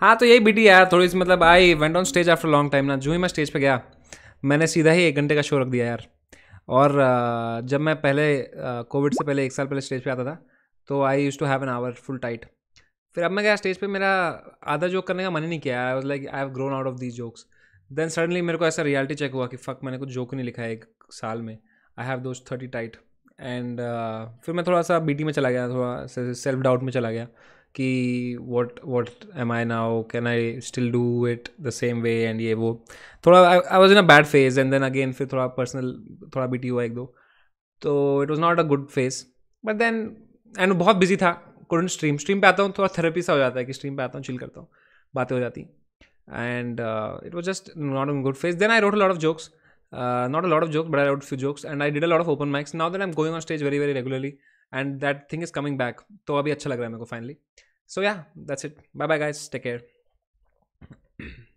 हाँ तो यही बीटी यार थोड़ी सी मतलब I went on stage after long time ना जो ही मैं स्टेज पे गया मैंने सीधा ही एक घंटे का शो रख दिया यार और जब मैं पहले कोविड से पहले एक साल पहले स्टेज पे आता था तो I use to have an hour full tight फिर अब मैं गया स्टेज पे मेरा आधा जोक करने का मन ही नहीं किया I was like I have grown out of these jokes then suddenly मेरे को ऐसा रियलिटी चेक हुआ कि फ़क मैंने कुछ जोक नहीं लिखा है एक साल में I have those thirty tight and फिर मैं थोड़ा सा बीटी में चला गया थोड़ा सेल्फ डाउट में चला गया कि what what am I now can I still do it the same way and ये वो थोड़ा I was in a bad phase and then again फिर थोड़ा पर्सनल थोड़ा बीटी हुआ एक दो तो it was not a good phase but then and बहुत बिजी था कुडन स्ट्रीम स्ट्रीम पे आता हूँ थोड़ा थेरेपी सा हो जाता है कि स्ट्रीम पे आता हूँ चिल करता हूँ बातें हो जाती and it was just not a good phase then I wrote lot of jokes uh, not a lot of jokes but i wrote a few jokes and i did a lot of open mics now that i'm going on stage very very regularly and that thing is coming back So, अभी अच्छा लग रहा है मेरे को फाइनली सो या दैट्स इट बाय